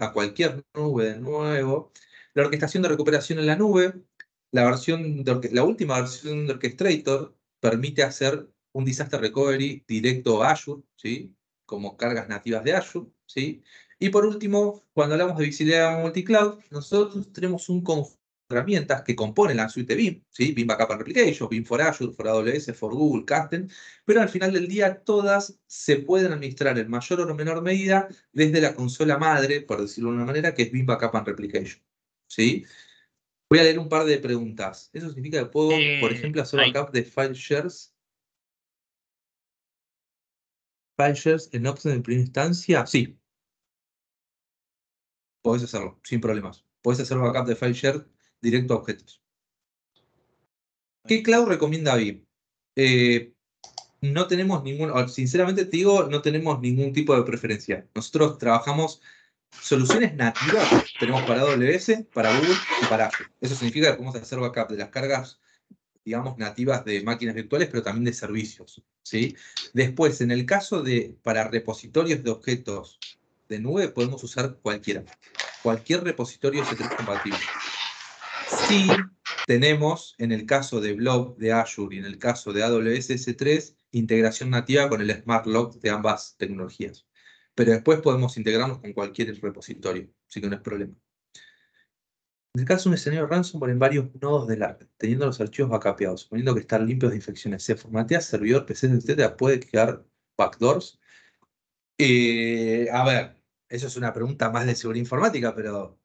C: a cualquier nube de nuevo, la orquestación de recuperación en la nube, la, versión la última versión de Orchestrator permite hacer un disaster recovery directo a Azure, como cargas nativas de Azure. ¿sí? Y por último, cuando hablamos de visibilidad multicloud, nosotros tenemos un conjunto herramientas que componen la suite BIM, BIM Backup and Replication, BIM for Azure, for AWS, for Google, Casten, pero al final del día todas se pueden administrar en mayor o menor medida desde la consola madre, por decirlo de una manera, que es BIM Backup and Replication, ¿sí? Voy a leer un par de preguntas. ¿Eso significa que puedo, eh, por ejemplo, hacer backup de file shares? ¿File shares en Option en primera instancia? Sí. Podés hacerlo, sin problemas. puedes hacer backup de file share directo a objetos. ¿Qué cloud recomienda VIP? Eh, no tenemos ningún, sinceramente te digo, no tenemos ningún tipo de preferencia. Nosotros trabajamos soluciones nativas, tenemos para AWS, para Google y para Azure. Eso significa que podemos hacer backup de las cargas, digamos, nativas de máquinas virtuales, pero también de servicios. ¿sí? Después, en el caso de, para repositorios de objetos de nube, podemos usar cualquiera. Cualquier repositorio se compatible. Sí tenemos, en el caso de Blob de Azure y en el caso de AWS-S3, integración nativa con el Smart Lock de ambas tecnologías. Pero después podemos integrarnos con cualquier repositorio, así que no es problema. En el caso de un escenario ransomware en varios nodos del arte, teniendo los archivos backupeados, suponiendo que están limpios de infecciones, se formatea servidor, PC, etc., puede quedar backdoors. Eh, a ver, eso es una pregunta más de seguridad informática, pero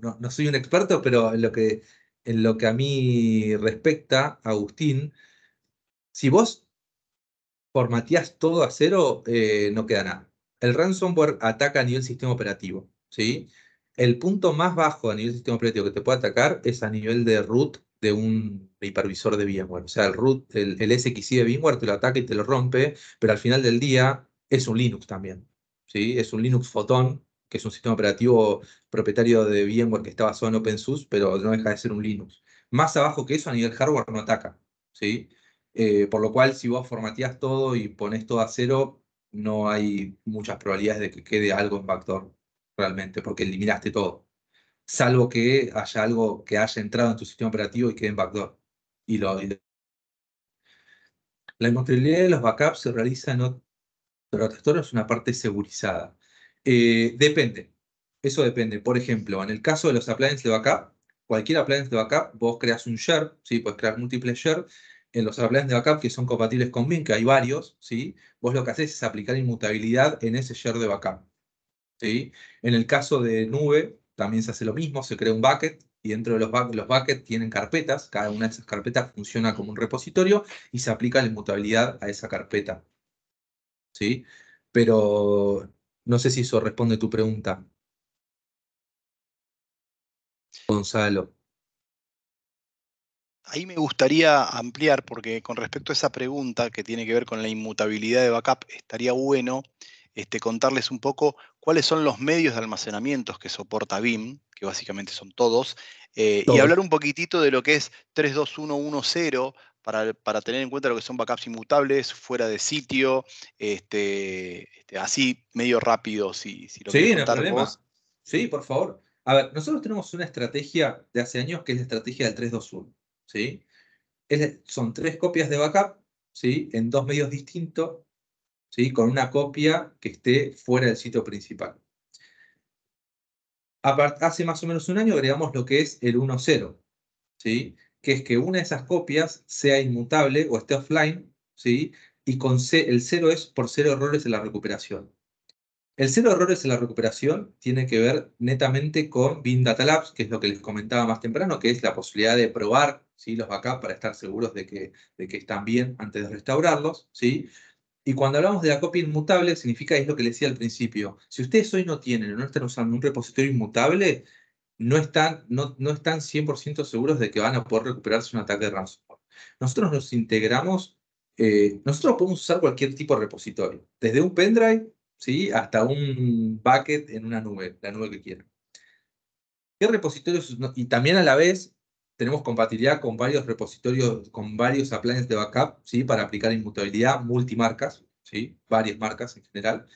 C: no, soy un experto, pero en lo, que, en lo que a mí respecta, Agustín, si vos formateás todo a cero, eh, no queda nada. El ransomware ataca a nivel sistema operativo, ¿sí? El punto más bajo a nivel sistema operativo que te puede atacar es a nivel de root de un hipervisor de VMware. O sea, el root, el, el SXI de VMware te lo ataca y te lo rompe, pero al final del día es un Linux también, ¿sí? Es un Linux fotón que es un sistema operativo propietario de VMware que está basado en OpenSUSE, pero no deja de ser un Linux. Más abajo que eso, a nivel hardware no ataca, ¿sí? Eh, por lo cual, si vos formateás todo y pones todo a cero, no hay muchas probabilidades de que quede algo en backdoor realmente, porque eliminaste todo. Salvo que haya algo que haya entrado en tu sistema operativo y quede en backdoor. Y lo, La inmovilidad de los backups se realiza en otro es una parte segurizada. Eh, depende, eso depende. Por ejemplo, en el caso de los appliances de backup, cualquier appliance de backup, vos creas un share, ¿sí? puedes crear múltiples share en los appliances de backup que son compatibles con Bin, que hay varios, ¿sí? vos lo que haces es aplicar inmutabilidad en ese share de backup. ¿sí? En el caso de nube, también se hace lo mismo, se crea un bucket y dentro de los, los buckets tienen carpetas, cada una de esas carpetas funciona como un repositorio y se aplica la inmutabilidad a esa carpeta. ¿sí? Pero no sé si eso responde tu pregunta. Gonzalo.
A: Ahí me gustaría ampliar, porque con respecto a esa pregunta que tiene que ver con la inmutabilidad de backup, estaría bueno este, contarles un poco cuáles son los medios de almacenamiento que soporta BIM, que básicamente son todos, eh, todos. y hablar un poquitito de lo que es 32110, para, tener en cuenta lo que son backups inmutables, fuera de sitio, este, este así medio
C: rápido, si, si lo sí, no Sí, por favor. A ver, nosotros tenemos una estrategia de hace años que es la estrategia del 321. ¿sí? son tres copias de backup ¿sí? en dos medios distintos, ¿sí? con una copia que esté fuera del sitio principal. Hace más o menos un año agregamos lo que es el 1.0. ¿sí? que es que una de esas copias sea inmutable o esté offline, ¿sí? Y con C, el cero es por cero errores en la recuperación. El cero errores en la recuperación tiene que ver netamente con Bin Data Labs, que es lo que les comentaba más temprano, que es la posibilidad de probar los backups para estar seguros de que, de que están bien antes de restaurarlos, ¿sí? Y cuando hablamos de la copia inmutable, significa, es lo que les decía al principio, si ustedes hoy no tienen o no están usando un repositorio inmutable, no están, no, están 100% seguros de que van a poder recuperarse un ataque de ransomware. Nosotros nos integramos, eh, nosotros podemos usar cualquier tipo de repositorio, desde un pendrive ¿sí? hasta un bucket en una nube, la nube que quieran. ¿Qué repositorios? Y también a la vez tenemos compatibilidad con varios repositorios, con varios appliances de backup, ¿sí? para aplicar inmutabilidad multimarcas, ¿sí? varias marcas en general.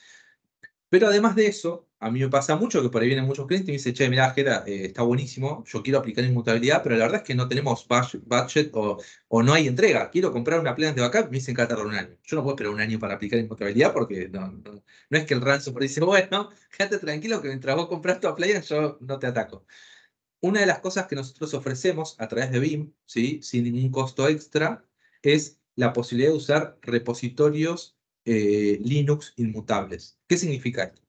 C: Pero además de eso, a mí me pasa mucho que por ahí vienen muchos clientes y me dicen, che, mirá, Jera, eh, está buenísimo, yo quiero aplicar inmutabilidad, pero la verdad es que no tenemos budget o, no hay entrega. Quiero comprar una playa de backup, me dicen que tardar un año. Yo no puedo esperar un año para aplicar inmutabilidad porque no, es que el ransom dice, bueno, quédate tranquilo que mientras vos compras tu appliance yo no te ataco. Una de las cosas que nosotros ofrecemos a través de BIM, ¿sí? sin ningún costo extra, es la posibilidad de usar repositorios eh, Linux inmutables. ¿Qué significa esto?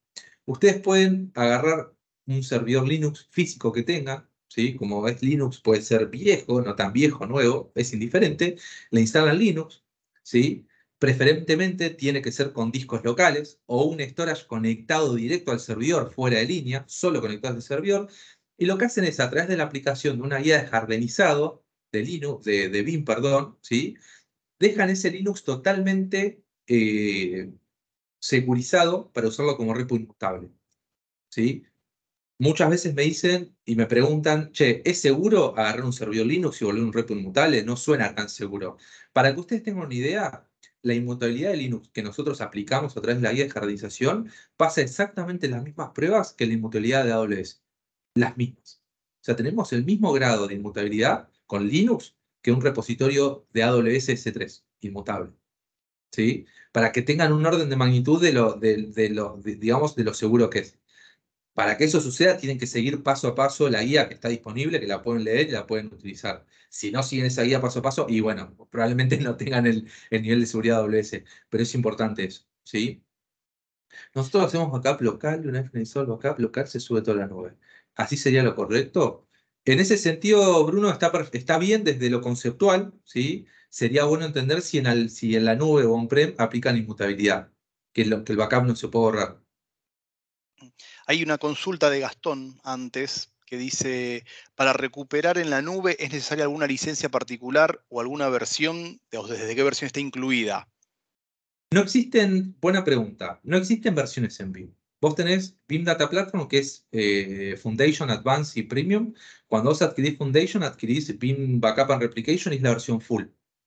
C: Ustedes pueden agarrar un servidor Linux físico que tengan, ¿sí? como es Linux, puede ser viejo, no tan viejo, nuevo, es indiferente, le instalan Linux, ¿sí? preferentemente tiene que ser con discos locales o un storage conectado directo al servidor fuera de línea, solo conectado al servidor, y lo que hacen es a través de la aplicación de una guía de jardinizado de Linux, de, BIM, perdón, ¿sí? dejan ese Linux totalmente eh, securizado para usarlo como repo inmutable. ¿Sí? Muchas veces me dicen y me preguntan, che, ¿es seguro agarrar un servidor Linux y volver un repo inmutable? No suena tan seguro. Para que ustedes tengan una idea, la inmutabilidad de Linux que nosotros aplicamos a través de la guía de jardización pasa exactamente las mismas pruebas que la inmutabilidad de AWS. Las mismas. O sea, tenemos el mismo grado de inmutabilidad con Linux que un repositorio de AWS S3, inmutable. ¿sí? Para que tengan un orden de magnitud de lo, de, digamos, de lo seguro que es. Para que eso suceda, tienen que seguir paso a paso la guía que está disponible, que la pueden leer y la pueden utilizar. Si no siguen esa guía paso a paso, y bueno, probablemente no tengan el, nivel de seguridad AWS, pero es importante eso, ¿sí? Nosotros hacemos acá, local una vez acá, backup local se sube toda la nube. ¿Así sería lo correcto? En ese sentido, Bruno, está, está bien desde lo conceptual, ¿sí? sería bueno entender si en, la nube o on-prem aplican inmutabilidad, que, lo, que el backup no se puede borrar.
A: Hay una consulta de Gastón antes que dice, para recuperar en la nube es necesaria alguna licencia particular o alguna versión, o desde qué versión
C: está incluida. No existen, buena pregunta, no existen versiones en BIM. Vos tenés BIM Data Platform, que es eh, Foundation, Advanced y Premium. Cuando vos adquirís Foundation, adquirís BIM Backup and Replication, es la versión full.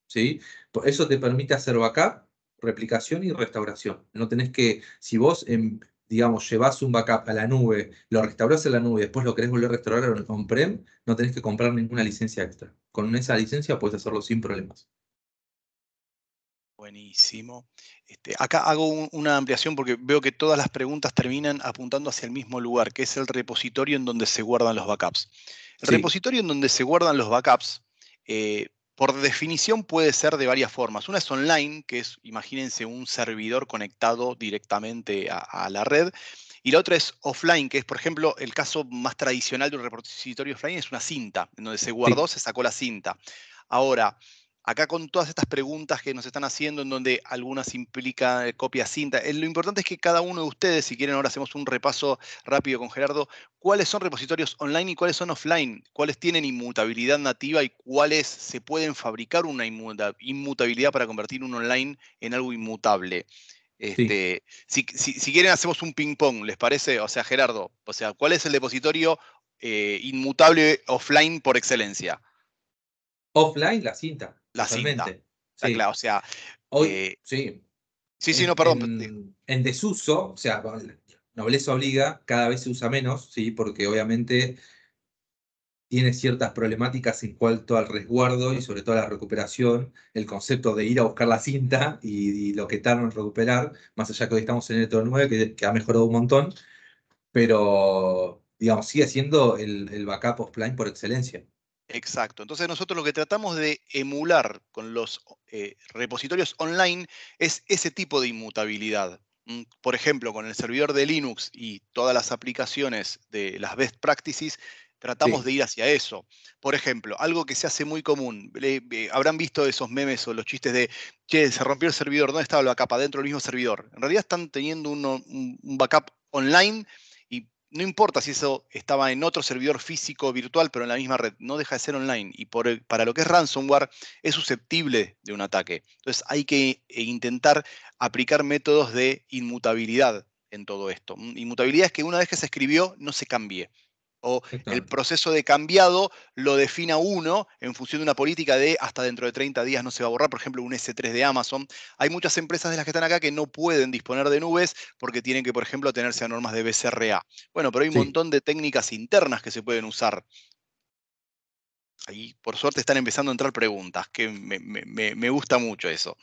C: ¿sí? Eso te permite hacer backup, replicación y restauración. No tenés que, si vos, en, digamos, llevas un backup a la nube, lo restaurás en la nube, después lo querés volver a restaurar on-prem, no tenés que comprar ninguna licencia extra. Con esa licencia puedes hacerlo sin problemas.
A: Buenísimo. Este, acá hago una ampliación porque veo que todas las preguntas terminan apuntando hacia el mismo lugar, que es el repositorio en donde se guardan los backups. El repositorio en donde se guardan los backups eh, por definición puede ser de varias formas. Una es online, que es, imagínense, un servidor conectado directamente a, la red. Y la otra es offline, que es, por ejemplo, el caso más tradicional de un repositorio offline es una cinta, en donde se guardó, se sacó la cinta. Ahora, acá con todas estas preguntas que nos están haciendo, en donde algunas implican eh, copia cinta. Eh, lo importante es que cada uno de ustedes, si quieren, ahora hacemos un repaso rápido con Gerardo, cuáles son repositorios online y cuáles son offline, cuáles tienen inmutabilidad nativa y cuáles se pueden fabricar una inmutabilidad para convertir un online en algo inmutable. Este, si, quieren hacemos un ping pong, ¿les parece? O sea, Gerardo, o sea, ¿cuál es el repositorio eh, inmutable offline
C: por excelencia? Offline, la cinta la cinta. Sí. o sea, Hoy, eh, sí. Sí, sí, no, perdón. En, desuso, o sea, nobleza obliga, cada vez se usa menos, sí, porque obviamente tiene ciertas problemáticas en cuanto al resguardo y sobre todo a la recuperación, el concepto de ir a buscar la cinta y, lo que tardan en recuperar, más allá que hoy estamos en el 9, que, que ha mejorado un montón, pero digamos, sigue siendo el, el backup offline por excelencia.
A: Exacto. Entonces nosotros lo que tratamos
C: de emular con los eh,
A: repositorios online es ese tipo de inmutabilidad. Mm, por ejemplo, con el servidor de Linux y todas las aplicaciones de las best practices, tratamos de ir hacia eso. Por ejemplo, algo que se hace muy común. habrán visto esos memes o los chistes de, che, se rompió el servidor, no estaba la capa? Dentro del mismo servidor. En realidad están teniendo un backup online no importa si eso estaba en otro servidor físico o virtual, pero en la misma red, no deja de ser online. Y por, para lo que es ransomware, es susceptible de un ataque. Entonces hay que eh, intentar aplicar métodos de inmutabilidad en todo esto. Mm, inmutabilidad es que una vez que se escribió, no se cambie o el proceso de cambiado lo defina uno en función de una política de hasta dentro de 30 días no se va a borrar, por ejemplo, un S3 de Amazon. Hay muchas empresas de las que están acá que no pueden disponer de nubes porque tienen que, por ejemplo, atenerse a normas de BCRA. Bueno, pero hay un montón de técnicas internas que se pueden usar. Ahí, por suerte, están empezando a entrar preguntas, que me, gusta mucho eso.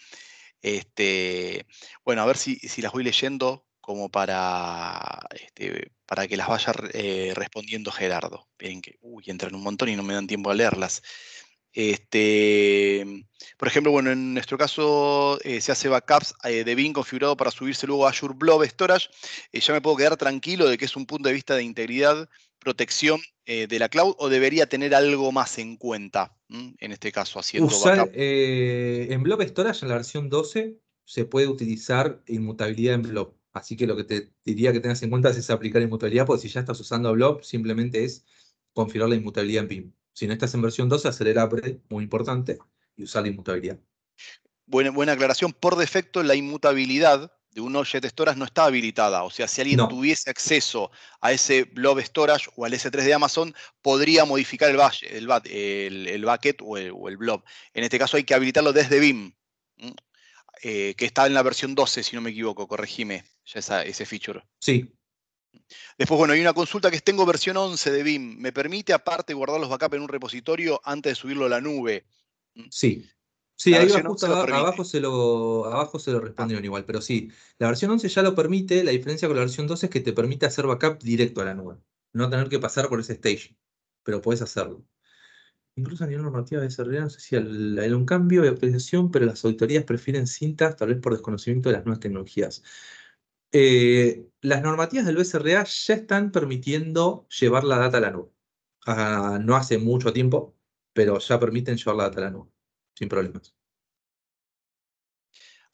A: Este, bueno, a ver si, si las voy leyendo como para, este, para que las vaya eh, respondiendo Gerardo. Miren que, uy, entran un montón y no me dan tiempo a leerlas. Este, por ejemplo, bueno, en nuestro caso eh, se hace backups eh, de BIM configurado para subirse luego a Azure Blob Storage. ya me puedo quedar tranquilo de que es un punto de vista de integridad, protección de la cloud o debería tener algo más en cuenta en este caso haciendo backups.
C: en Blob Storage, en la versión 12, se puede utilizar inmutabilidad en Blob. Así que lo que te diría que tengas en cuenta es, aplicar inmutabilidad, porque si ya estás usando Blob, simplemente es configurar la inmutabilidad en BIM. Si no estás en versión 2, hacer el muy importante, y usar la inmutabilidad. Buena,
A: buena aclaración. Por defecto, la inmutabilidad de un Object Storage no está habilitada. O sea, si alguien tuviese acceso a ese Blob Storage o al S3 de Amazon, podría modificar el, el, el, bucket o el, o el blob. En este caso hay que habilitarlo desde BIM. ¿Mm? Eh, que está en la versión 12, si no me equivoco, corregime ya esa, ese feature. Sí. Después, bueno, hay una consulta que es, tengo versión 11 de BIM. ¿Me permite aparte guardar los backups en un repositorio antes de subirlo a la nube?
C: Mm. Sí. Sí, ahí va justo abajo, se lo, abajo se lo respondieron ah. igual, pero sí, la versión 11 ya lo permite, la diferencia con la versión 12 es que te permite hacer backup directo a la nube, no tener que pasar por ese stage, pero puedes hacerlo incluso a nivel normativo de SRA, no sé si hay un cambio de actualización, pero las auditorías prefieren cintas, tal vez por desconocimiento de las nuevas tecnologías. Eh, las normativas del BSRA ya están permitiendo llevar la data a la nube. Ah, no hace mucho tiempo, pero ya permiten llevar la data a la nube, sin problemas.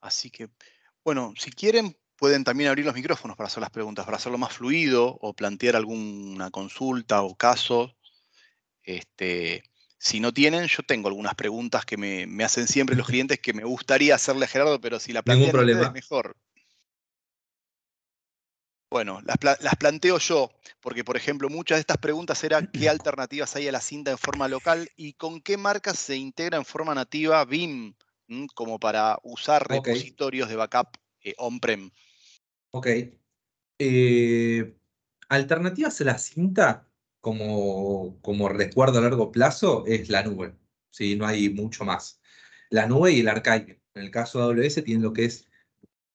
A: Así que, bueno, si quieren, pueden también abrir los micrófonos para hacer las preguntas, para hacerlo más fluido o plantear alguna consulta o caso. Este, si no tienen, yo tengo algunas preguntas que me, hacen siempre los clientes que me gustaría hacerle a Gerardo, pero si la plantean problema. es mejor. Bueno, las, planteo yo, porque por ejemplo muchas de estas preguntas eran qué alternativas hay a la cinta en forma local y con qué marcas se integra en forma nativa BIM, mm, como para usar repositorios de backup eh, on-prem.
C: Ok. Eh, alternativas a la cinta, como, como recuerdo a largo plazo es la nube, no hay mucho más. La nube y el arcaico. En el caso de AWS tiene lo que es,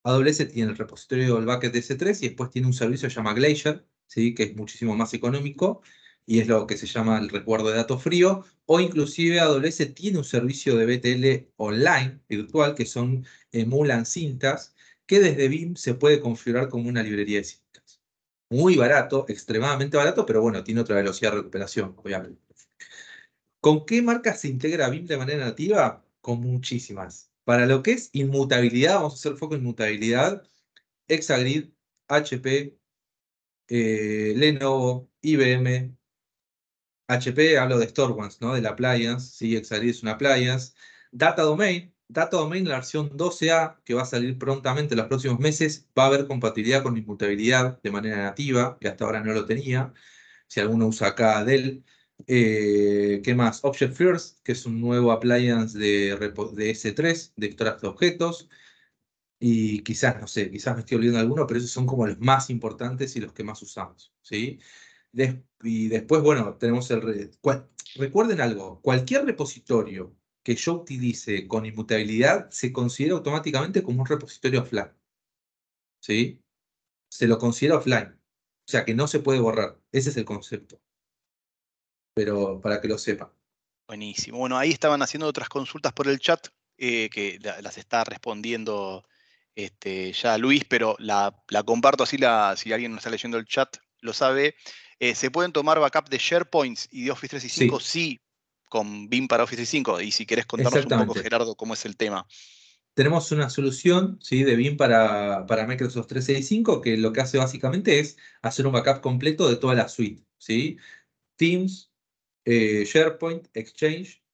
C: AWS tiene el repositorio del bucket de S3 y después tiene un servicio que se llama Glacier, ¿sí? que es muchísimo más económico y es lo que se llama el recuerdo de datos frío, o inclusive AWS tiene un servicio de BTL online, virtual, que son emulan cintas, que desde BIM se puede configurar como una librería de cintas muy barato, extremadamente barato, pero bueno, tiene otra velocidad de recuperación, obviamente. ¿Con qué marcas se integra BIM de manera nativa? Con muchísimas. Para lo que es inmutabilidad, vamos a hacer foco en inmutabilidad, Exagrid, HP, eh, Lenovo, IBM, HP, hablo de ones ¿no? De la appliance, sí, Exagrid es una appliance, Data Domain, Data Domain, la versión 12A, que va a salir prontamente en los próximos meses, va a haber compatibilidad con inmutabilidad de manera nativa, que hasta ahora no lo tenía. Si alguno usa acá Dell. Eh, ¿Qué más? Object First, que es un nuevo appliance de, de S3, de extractos de objetos. Y quizás, no sé, quizás me estoy olvidando alguno, pero esos son como los más importantes y los que más usamos. ¿sí? y después, bueno, tenemos el... Recuerden algo, cualquier repositorio que yo utilice con inmutabilidad se considera automáticamente como un repositorio offline. ¿Sí? Se lo considera offline. O sea, que no se puede borrar. Ese es el concepto. Pero para que lo
A: sepa Buenísimo. Bueno, ahí estaban haciendo otras consultas por el chat eh, que las está respondiendo este, ya Luis, pero la, la comparto así la, si alguien no está leyendo el chat, lo sabe. Eh, ¿Se pueden tomar backup de SharePoints y de Office 365? Sí. sí con BIM para Office 5. Y si quieres contarnos un poco, Gerardo, cómo es el tema.
C: Tenemos una solución ¿sí? de BIM para, para Microsoft 365 que lo que hace básicamente es hacer un backup completo de toda la suite. ¿sí? Teams, eh, SharePoint, Exchange,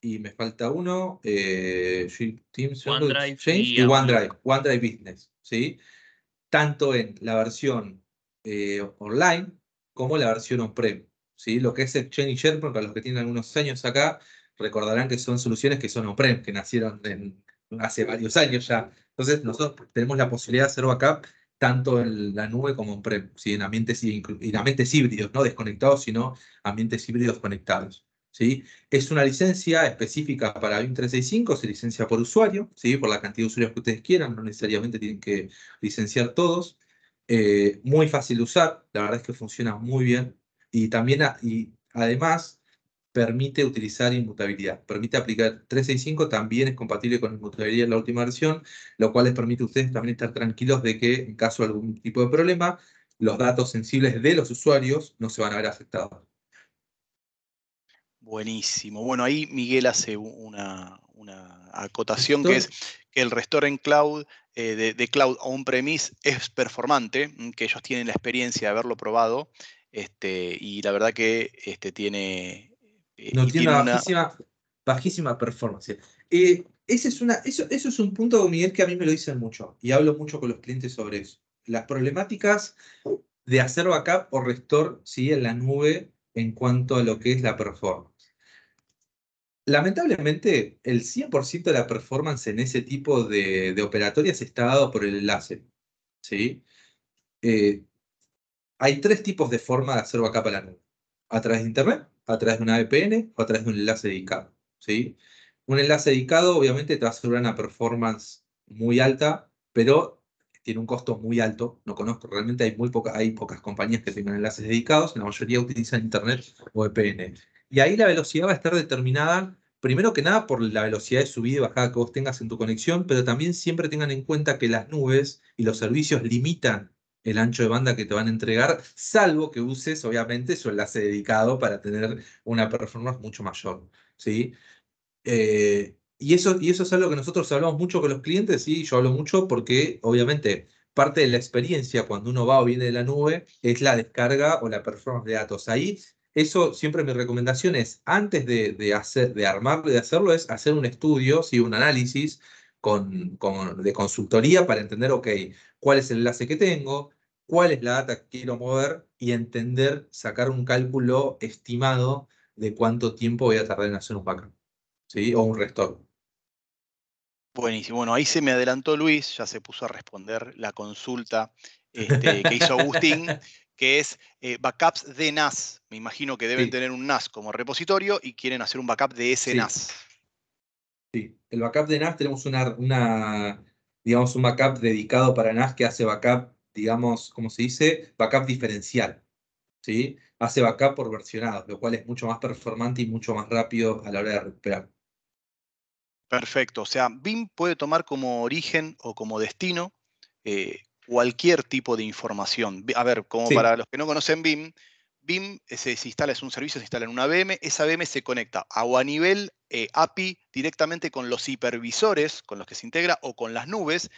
C: y me falta uno, eh, Teams, OneDrive y, OneDrive, OneDrive Business, ¿sí? Tanto en la versión eh, online como la versión on-prem, ¿sí? Lo que es Exchange y porque para los que tienen algunos años acá, recordarán que son soluciones que son on-prem, que nacieron en, hace varios años ya. Entonces, nosotros tenemos la posibilidad de hacerlo acá tanto en la nube como on-prem, en, ambientes, en ambientes híbridos, no desconectados, sino ambientes híbridos conectados. ¿Sí? Es una licencia específica para BIM 365, se licencia por usuario, ¿sí? por la cantidad de usuarios que ustedes quieran, no necesariamente tienen que licenciar todos. Eh, muy fácil de usar, la verdad es que funciona muy bien, y también, y además, permite utilizar inmutabilidad. Permite aplicar 365, también es compatible con inmutabilidad en la última versión, lo cual les permite a ustedes también estar tranquilos de que en caso de algún tipo de problema, los datos sensibles de los usuarios no se van a ver afectados.
A: Buenísimo. Bueno, ahí Miguel hace una, una acotación que es que el Restore en Cloud eh, de, de, Cloud On-Premise es performante, mm, que ellos tienen la experiencia de haberlo probado este, y la verdad que este, tiene.
C: Eh, no tiene, bajísima, bajísima performance. Eh, ese es una, eso, es un punto, Miguel, que a mí me lo dicen mucho. Y hablo mucho con los clientes sobre eso. Las problemáticas de hacer backup o restore ¿sí? en la nube en cuanto a lo que es la performance. Lamentablemente, el 100% de la performance en ese tipo de, operatorias está dado por el enlace. ¿sí? Eh, hay tres tipos de forma de hacerlo acá a la nube. A través de Internet, a través de una VPN o a través de un enlace dedicado. ¿sí? Un enlace dedicado obviamente te va a una performance muy alta, pero tiene un costo muy alto. No conozco, realmente hay muy hay pocas compañías que tengan enlaces dedicados, la mayoría utilizan Internet o VPN. Y ahí la velocidad va a estar determinada, primero que nada, por la velocidad de subida y bajada que vos tengas en tu conexión, pero también siempre tengan en cuenta que las nubes y los servicios limitan el ancho de banda que te van a entregar, salvo que uses, obviamente, su enlace dedicado para tener una performance mucho mayor. ¿sí? Eh, y, eso, y eso es algo que nosotros hablamos mucho con los clientes, y yo hablo mucho porque, obviamente, parte de la experiencia cuando uno va o viene de la nube es la descarga o la performance de datos. Ahí, eso siempre mi recomendación es, antes de, hacer, de armarlo y de hacerlo, es hacer un estudio, si un análisis con, de consultoría para entender, ok, cuál es el enlace que tengo, cuál es la data que quiero mover y entender, sacar un cálculo estimado de cuánto tiempo voy a tardar en hacer un backup ¿sí? o un restore. Buenísimo. Bueno,
A: ahí se me adelantó Luis, ya se puso a responder la consulta este, que hizo Agustín, que es eh, backups de NAS. Me imagino que deben tener un NAS como repositorio
C: y quieren hacer un backup de ese NAS. Sí, el backup de NAS tenemos una, una, digamos, un backup dedicado para NAS que hace backup, digamos, ¿cómo se dice? Backup diferencial. ¿sí? Hace backup por versionados, lo cual es mucho más performante y mucho más rápido a la hora de recuperar. Perfecto, o sea, BIM puede tomar
A: como origen o como destino eh, cualquier tipo de información. A ver, como para los que no conocen BIM, BIM se, instala, es un servicio, se instala en una VM, esa VM se conecta a, o nivel eh, API directamente con los supervisores con los que se integra o con las nubes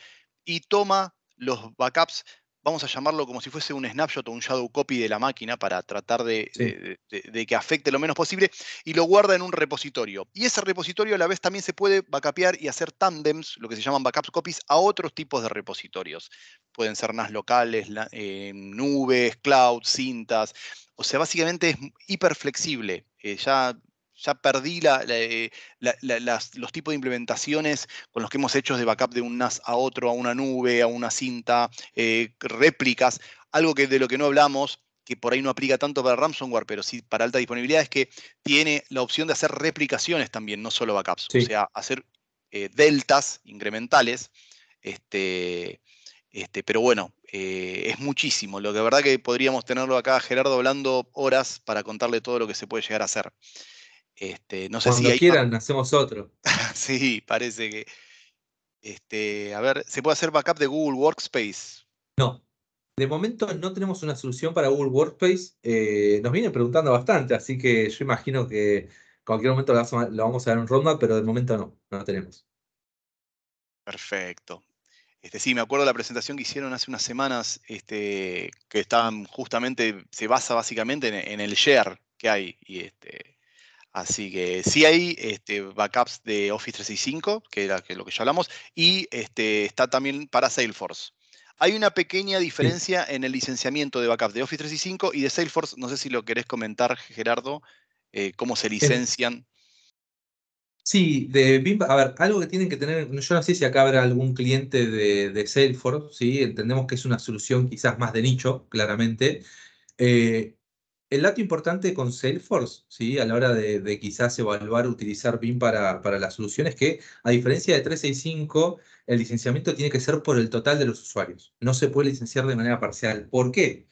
A: y toma los backups, vamos a llamarlo como si fuese un snapshot o un shadow copy de la máquina para tratar de, que afecte lo menos posible y lo guarda en un repositorio. Y ese repositorio a la vez también se puede backupear y hacer tandems, lo que se llaman backups copies, a otros tipos de repositorios. Pueden ser NAS locales, eh, nubes, cloud, cintas. O sea, básicamente es hiperflexible. Eh, ya, ya perdí la, eh, los tipos de implementaciones con los que hemos hecho de backup de un NAS a otro, a una nube, a una cinta, eh, réplicas, algo que de lo que no hablamos que por ahí no aplica tanto para ransomware, pero sí para alta disponibilidad, es que tiene la opción de hacer replicaciones también, no solo backups. O sea, hacer deltas incrementales este, este, pero bueno, eh, es muchísimo. Lo que verdad que podríamos tenerlo acá, Gerardo, hablando horas para contarle todo lo que se puede llegar a hacer.
C: Este, no sé Cuando si quieran, hacemos otro.
A: sí, parece que. Este, a ver, ¿se puede hacer backup de Google Workspace?
C: No. De momento no tenemos una solución para Google Workspace. Eh, nos vienen preguntando bastante, así que yo imagino que en cualquier momento lo vamos a dar un roadmap, pero de momento no, no lo tenemos.
A: Perfecto. Este, sí, me acuerdo de la presentación que hicieron hace unas semanas, este, que justamente, se basa básicamente en, el share que hay. Este, así que sí hay backups de Office 365, que era lo que ya hablamos, y está también para Salesforce. Hay una pequeña diferencia en el licenciamiento de backups de Office 365 y de Salesforce. No sé si lo querés comentar, Gerardo, eh, cómo se eh,
C: licencian. Sí, de BIM, a ver, algo que tienen que tener, yo no sé si acá habrá algún cliente de, Salesforce, ¿sí? entendemos que es una solución quizás más de nicho, claramente. Eh, el dato importante con Salesforce, ¿sí? a la hora de, quizás evaluar, utilizar BIM para, para las soluciones, es que a diferencia de 365, el licenciamiento tiene que ser por el total de los usuarios. No se puede licenciar de manera parcial. ¿Por qué?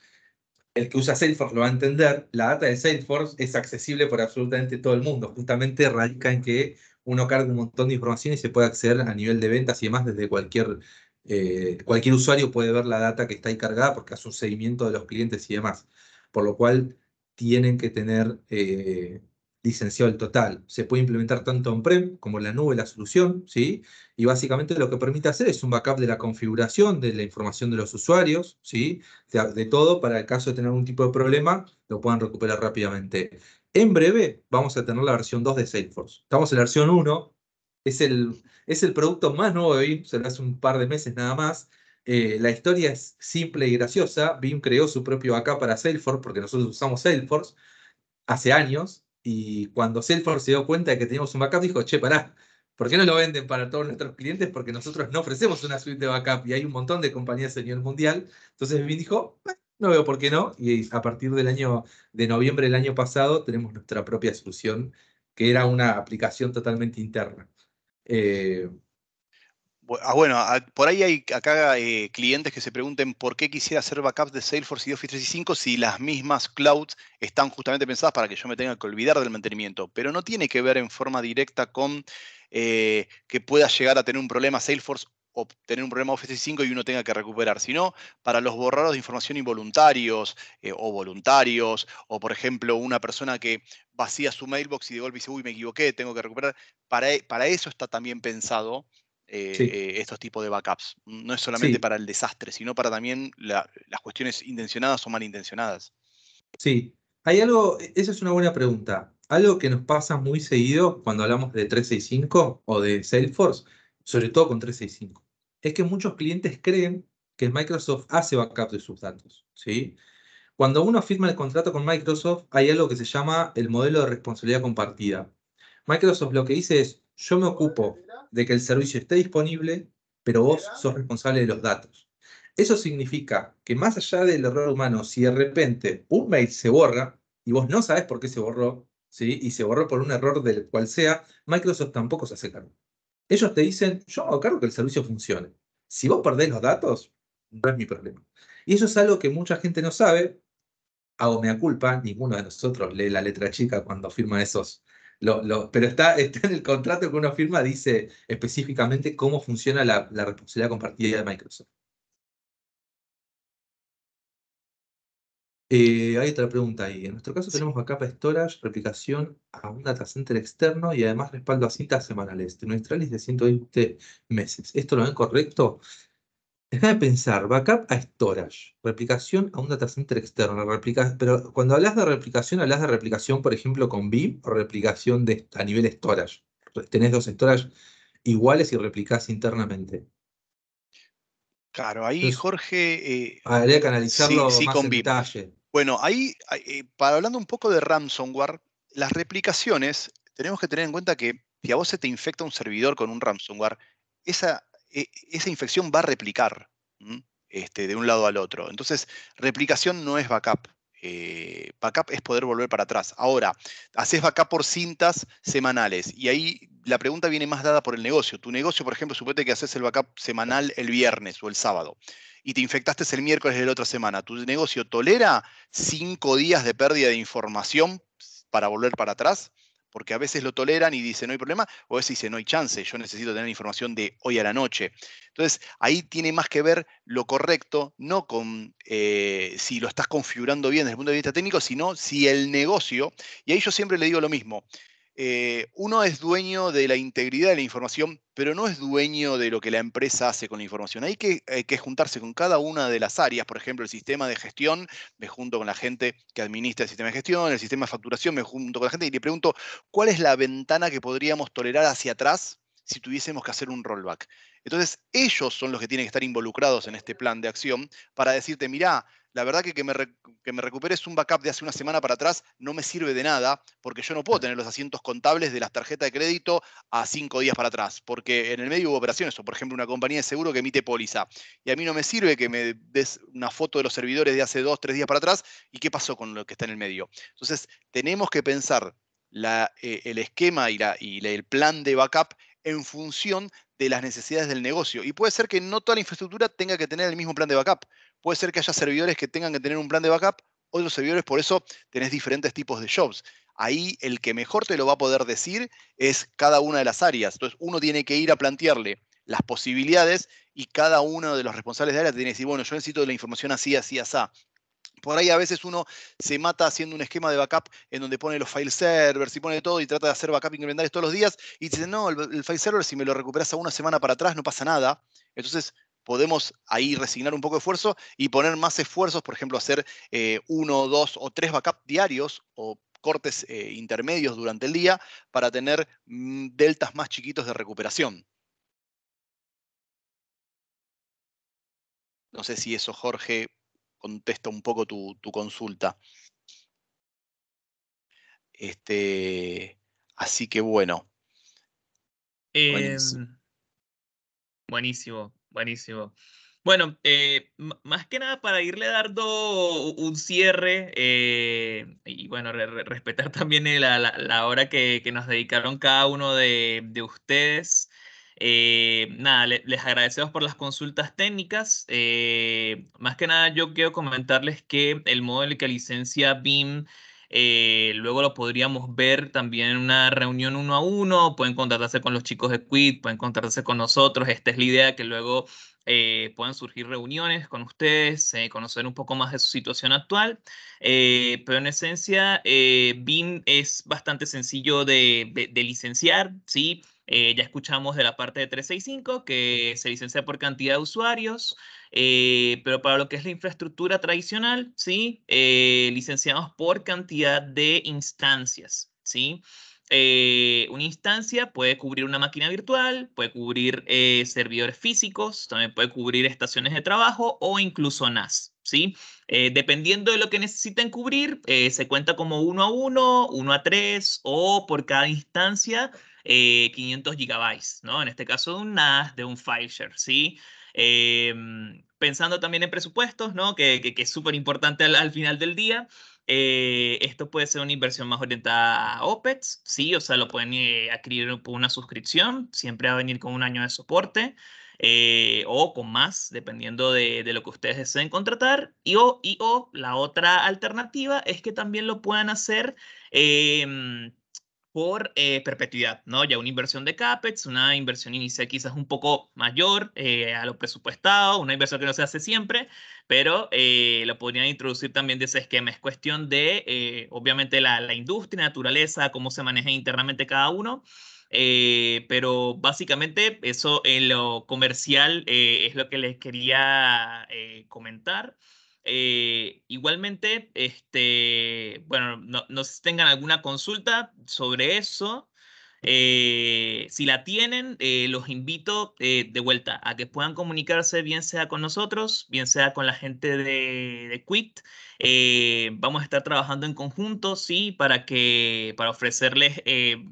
C: el que usa Salesforce lo va a entender, la data de Salesforce es accesible por absolutamente todo el mundo. Justamente radica en que uno carga un montón de información y se puede acceder a nivel de ventas y demás desde cualquier, eh, cualquier usuario puede ver la data que está ahí cargada porque hace un seguimiento de los clientes y demás. Por lo cual tienen que tener eh, licenciado el total. Se puede implementar tanto en prem como en la nube la solución, ¿sí? Y básicamente lo que permite hacer es un backup de la configuración, de la información de los usuarios, ¿sí? De, todo, para el caso de tener algún tipo de problema, lo puedan recuperar rápidamente. En breve vamos a tener la versión 2 de Salesforce. Estamos en la versión 1, es el, es el producto más nuevo de BIM, hace un par de meses nada más. Eh, la historia es simple y graciosa. BIM creó su propio backup para Salesforce, porque nosotros usamos Salesforce hace años, y cuando Salesforce se dio cuenta de que teníamos un backup, dijo, che, pará, ¿por qué no lo venden para todos nuestros clientes? Porque nosotros no ofrecemos una suite de backup y hay un montón de compañías a nivel mundial. Entonces Vin dijo, no veo por qué no. Y a partir del año de noviembre del año pasado tenemos nuestra propia solución, que era una aplicación totalmente interna. Eh, Ah,
A: bueno, ah, por ahí hay acá eh, clientes que se pregunten por qué quisiera hacer backups de Salesforce y Office 365 si las mismas clouds están justamente pensadas para que yo me tenga que olvidar del mantenimiento. Pero no tiene que ver en forma directa con eh, que pueda llegar a tener un problema Salesforce o tener un problema Office 365 y uno tenga que recuperar, sino para los borrados de información involuntarios eh, o voluntarios, o por ejemplo una persona que vacía su mailbox y de golpe dice, uy, me equivoqué, tengo que recuperar. para e, eso está también pensado eh, eh, estos tipos de backups. Mm, no es solamente para el desastre, sino para también las cuestiones intencionadas o
C: malintencionadas. Sí, hay algo, e, esa es una buena pregunta. Algo que nos pasa muy seguido cuando hablamos de 365 o de Salesforce, sobre todo con 365, es que muchos clientes creen que Microsoft hace backup de sus datos. ¿sí? Cuando uno firma el contrato con Microsoft, hay algo que se llama el modelo de responsabilidad compartida. Microsoft lo que dice es, yo me ocupo de que el servicio esté disponible, pero vos sos responsable de los datos. Eso significa que más allá del error humano, si de repente un mail se borra y vos no sabes por qué se borró, ¿sí? y se borró por un error del cual sea, Microsoft tampoco se hace cargo. Ellos te dicen, yo me hago cargo que el servicio funcione. Si vos perdés los datos, no es mi problema. Y eso es algo que mucha gente no sabe. Hago mea culpa, ninguno de nosotros lee la letra chica cuando firma esos, pero está, en el contrato que uno firma, dice específicamente cómo funciona la, responsabilidad compartida de Microsoft. Eh, hay otra pregunta ahí. En nuestro caso tenemos backup storage, replicación a un data center externo y además respaldo a cintas semanales. Nuestra lista de 120 meses. ¿Esto lo ven correcto? Deja de pensar, backup a storage, replicación a un data center externo. pero cuando hablas de replicación, hablas de replicación, por ejemplo, con BIM o replicación de, a nivel storage. Tenés dos storage iguales y replicás internamente.
A: Claro, ahí Jorge. Eh, habría que analizarlo con
C: detalle.
A: Bueno, ahí, eh, para hablando un poco de ransomware, las replicaciones, tenemos que tener en cuenta que si a vos se te infecta un servidor con un ransomware, esa e, esa infección va a replicar este, de un lado al otro. Entonces, replicación no es backup. Eh, backup es poder volver para atrás. Ahora, haces backup por cintas semanales y ahí la pregunta viene más dada por el negocio. Tu negocio, por ejemplo, supete que haces el backup semanal el viernes o el sábado y te infectaste el miércoles de la otra semana. ¿Tu negocio tolera cinco días de pérdida de información para volver para atrás? porque a veces lo toleran y dicen no hay problema, o a veces dicen no hay chance, yo necesito tener información de hoy a la noche. Entonces, ahí tiene más que ver lo correcto, no con eh, si lo estás configurando bien desde el punto de vista técnico, sino si el negocio, y ahí yo siempre le digo lo mismo, eh, uno es dueño de la integridad de la información, pero no es dueño de lo que la empresa hace con la información. Hay que, hay que juntarse con cada una de las áreas, por ejemplo, el sistema de gestión, me junto con la gente que administra el sistema de gestión, el sistema de facturación, me junto con la gente y le pregunto, ¿cuál es la ventana que podríamos tolerar hacia atrás si tuviésemos que hacer un rollback? Entonces, ellos son los que tienen que estar involucrados en este plan de acción para decirte, mirá, la verdad que que me, que recuperes un backup de hace una semana para atrás no me sirve de nada, porque yo no puedo tener los asientos contables de las tarjetas de crédito a cinco días para atrás, porque en el medio hubo operaciones, o por ejemplo una compañía de seguro que emite póliza, y a mí no me sirve que me des una foto de los servidores de hace dos, tres días para atrás, y qué pasó con lo que está en el medio. Entonces, tenemos que pensar eh, el esquema y, el plan de backup en función de las necesidades del negocio. Y puede ser que no toda la infraestructura tenga que tener el mismo plan de backup puede ser que haya servidores que tengan que tener un plan de backup, otros servidores, por eso tenés diferentes tipos de jobs. Ahí el que mejor te lo va a poder decir es cada una de las áreas. Entonces uno tiene que ir a plantearle las posibilidades y cada uno de los responsables de área tiene que decir, bueno, yo necesito la información así, así, así. Por ahí a veces uno se mata haciendo un esquema de backup en donde pone los file servers y pone todo y trata de hacer backup incrementales todos los días y dice, no, el, el file server si me lo recuperas a una semana para atrás no pasa nada. Entonces podemos ahí resignar un poco de esfuerzo y poner más esfuerzos, por ejemplo, hacer eh, uno, dos o tres backups diarios o cortes eh, intermedios durante el día para tener mm, deltas más chiquitos de recuperación. No sé si eso, Jorge, contesta un poco tu, consulta. Este, así que bueno.
B: Em, buenísimo. Buenísimo. Bueno, eh, más que nada para irle dando un cierre eh, y bueno, respetar también eh, la, hora que, nos dedicaron cada uno de, ustedes. nada, les agradecemos por las consultas técnicas. más que nada yo quiero comentarles que el modo que licencia BIM eh, luego lo podríamos ver también en una reunión uno a uno, pueden contactarse con los chicos de Quid, pueden contactarse con nosotros, esta es la idea que luego eh, puedan surgir reuniones con ustedes, eh, conocer un poco más de su situación actual. pero en esencia, BIM es bastante sencillo de licenciar, ¿sí? Eh, ya escuchamos de la parte de 365 que se licencia por cantidad de usuarios, eh, pero para lo que es la infraestructura tradicional, ¿sí? Eh, licenciamos por cantidad de instancias, ¿sí? una instancia puede cubrir una máquina virtual, puede cubrir servidores físicos, también puede cubrir estaciones de trabajo o incluso NAS, ¿sí? dependiendo de lo que necesiten cubrir, se cuenta como uno a uno, uno a tres o por cada instancia 500 eh, gigabytes, ¿no? En este caso de un NAS, de un FileShare, ¿sí? Em, pensando también en presupuestos, ¿no? Que, es súper importante al, final del día. Eh, esto puede ser una inversión más orientada a OPEX, sí, o sea, lo pueden eh, adquirir por una suscripción, siempre va a venir con un año de soporte. o con más, dependiendo de, lo que ustedes deseen contratar. Y o, la otra alternativa es que también lo puedan hacer eh, por eh, perpetuidad, ¿no? Ya una inversión de CAPEX, una inversión inicial e quizás un poco mayor eh, a lo presupuestado, una inversión que no se hace siempre, pero eh, lo podrían introducir también de ese esquema. Es cuestión de, obviamente, la, la industria, naturaleza, cómo se maneja internamente cada uno. pero básicamente eso en lo comercial es lo que les quería comentar. Eh, igualmente, este, bueno, no, tengan alguna consulta sobre eso. Eh, si la tienen, eh, los invito de vuelta a que puedan comunicarse, bien sea con nosotros, bien sea con la gente de, de Quit. vamos a estar trabajando en conjunto, sí, para que para ofrecerles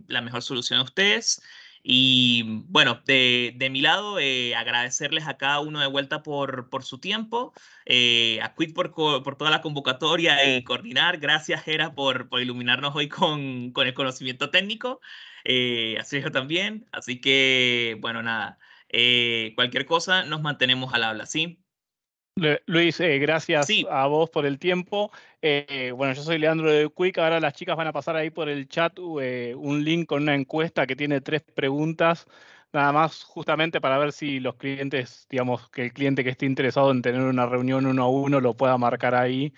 B: la mejor solución a ustedes. Y bueno, de, de mi lado, eh, agradecerles a cada uno de vuelta por, por su tiempo, eh, a Quick por, por, toda la convocatoria y coordinar. Gracias, Jera, por, por iluminarnos hoy con, con el conocimiento técnico. Eh, así yo también. Así que, bueno, nada. Eh, cualquier cosa, nos mantenemos al habla, ¿sí? Luis, eh, gracias a vos por el tiempo. Eh, bueno, yo soy Leandro de Quick. Ahora las chicas van a pasar ahí por el chat eh, un link con una encuesta que tiene tres preguntas, nada más justamente para ver si los clientes, digamos, que el cliente que esté interesado en tener una reunión uno a uno lo pueda marcar ahí.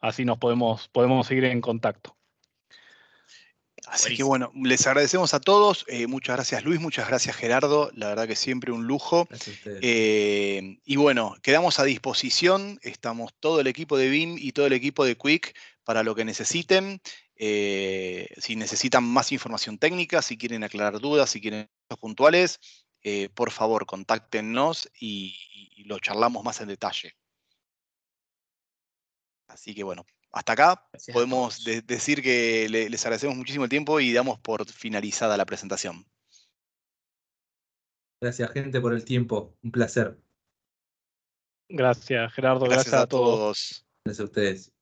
B: Así nos podemos, podemos seguir en contacto.
A: Así que bueno, les agradecemos a todos. Eh, muchas gracias Luis, muchas gracias Gerardo. La verdad que siempre un lujo. Eh, y bueno, quedamos a disposición. Estamos todo el equipo de BIM y todo el equipo de Quick para lo que necesiten. Eh, si necesitan más información técnica, si quieren aclarar dudas, si quieren cosas puntuales, por favor, contáctenos y lo charlamos más en detalle. Así que bueno, hasta acá podemos decir que les agradecemos muchísimo el tiempo y damos por finalizada la presentación.
C: Gracias, gente, por el tiempo. Un placer. Gracias, Gerardo. Gracias, a, todos. Gracias a ustedes.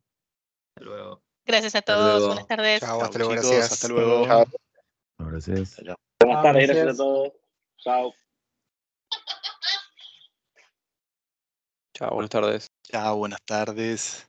C: Hasta luego. Gracias a todos. Buenas tardes. Chao, hasta luego. gracias. Hasta luego.
A: Gracias. Buenas tardes. gracias a
B: todos. Chao.
A: Chao, buenas tardes. Chao, buenas tardes.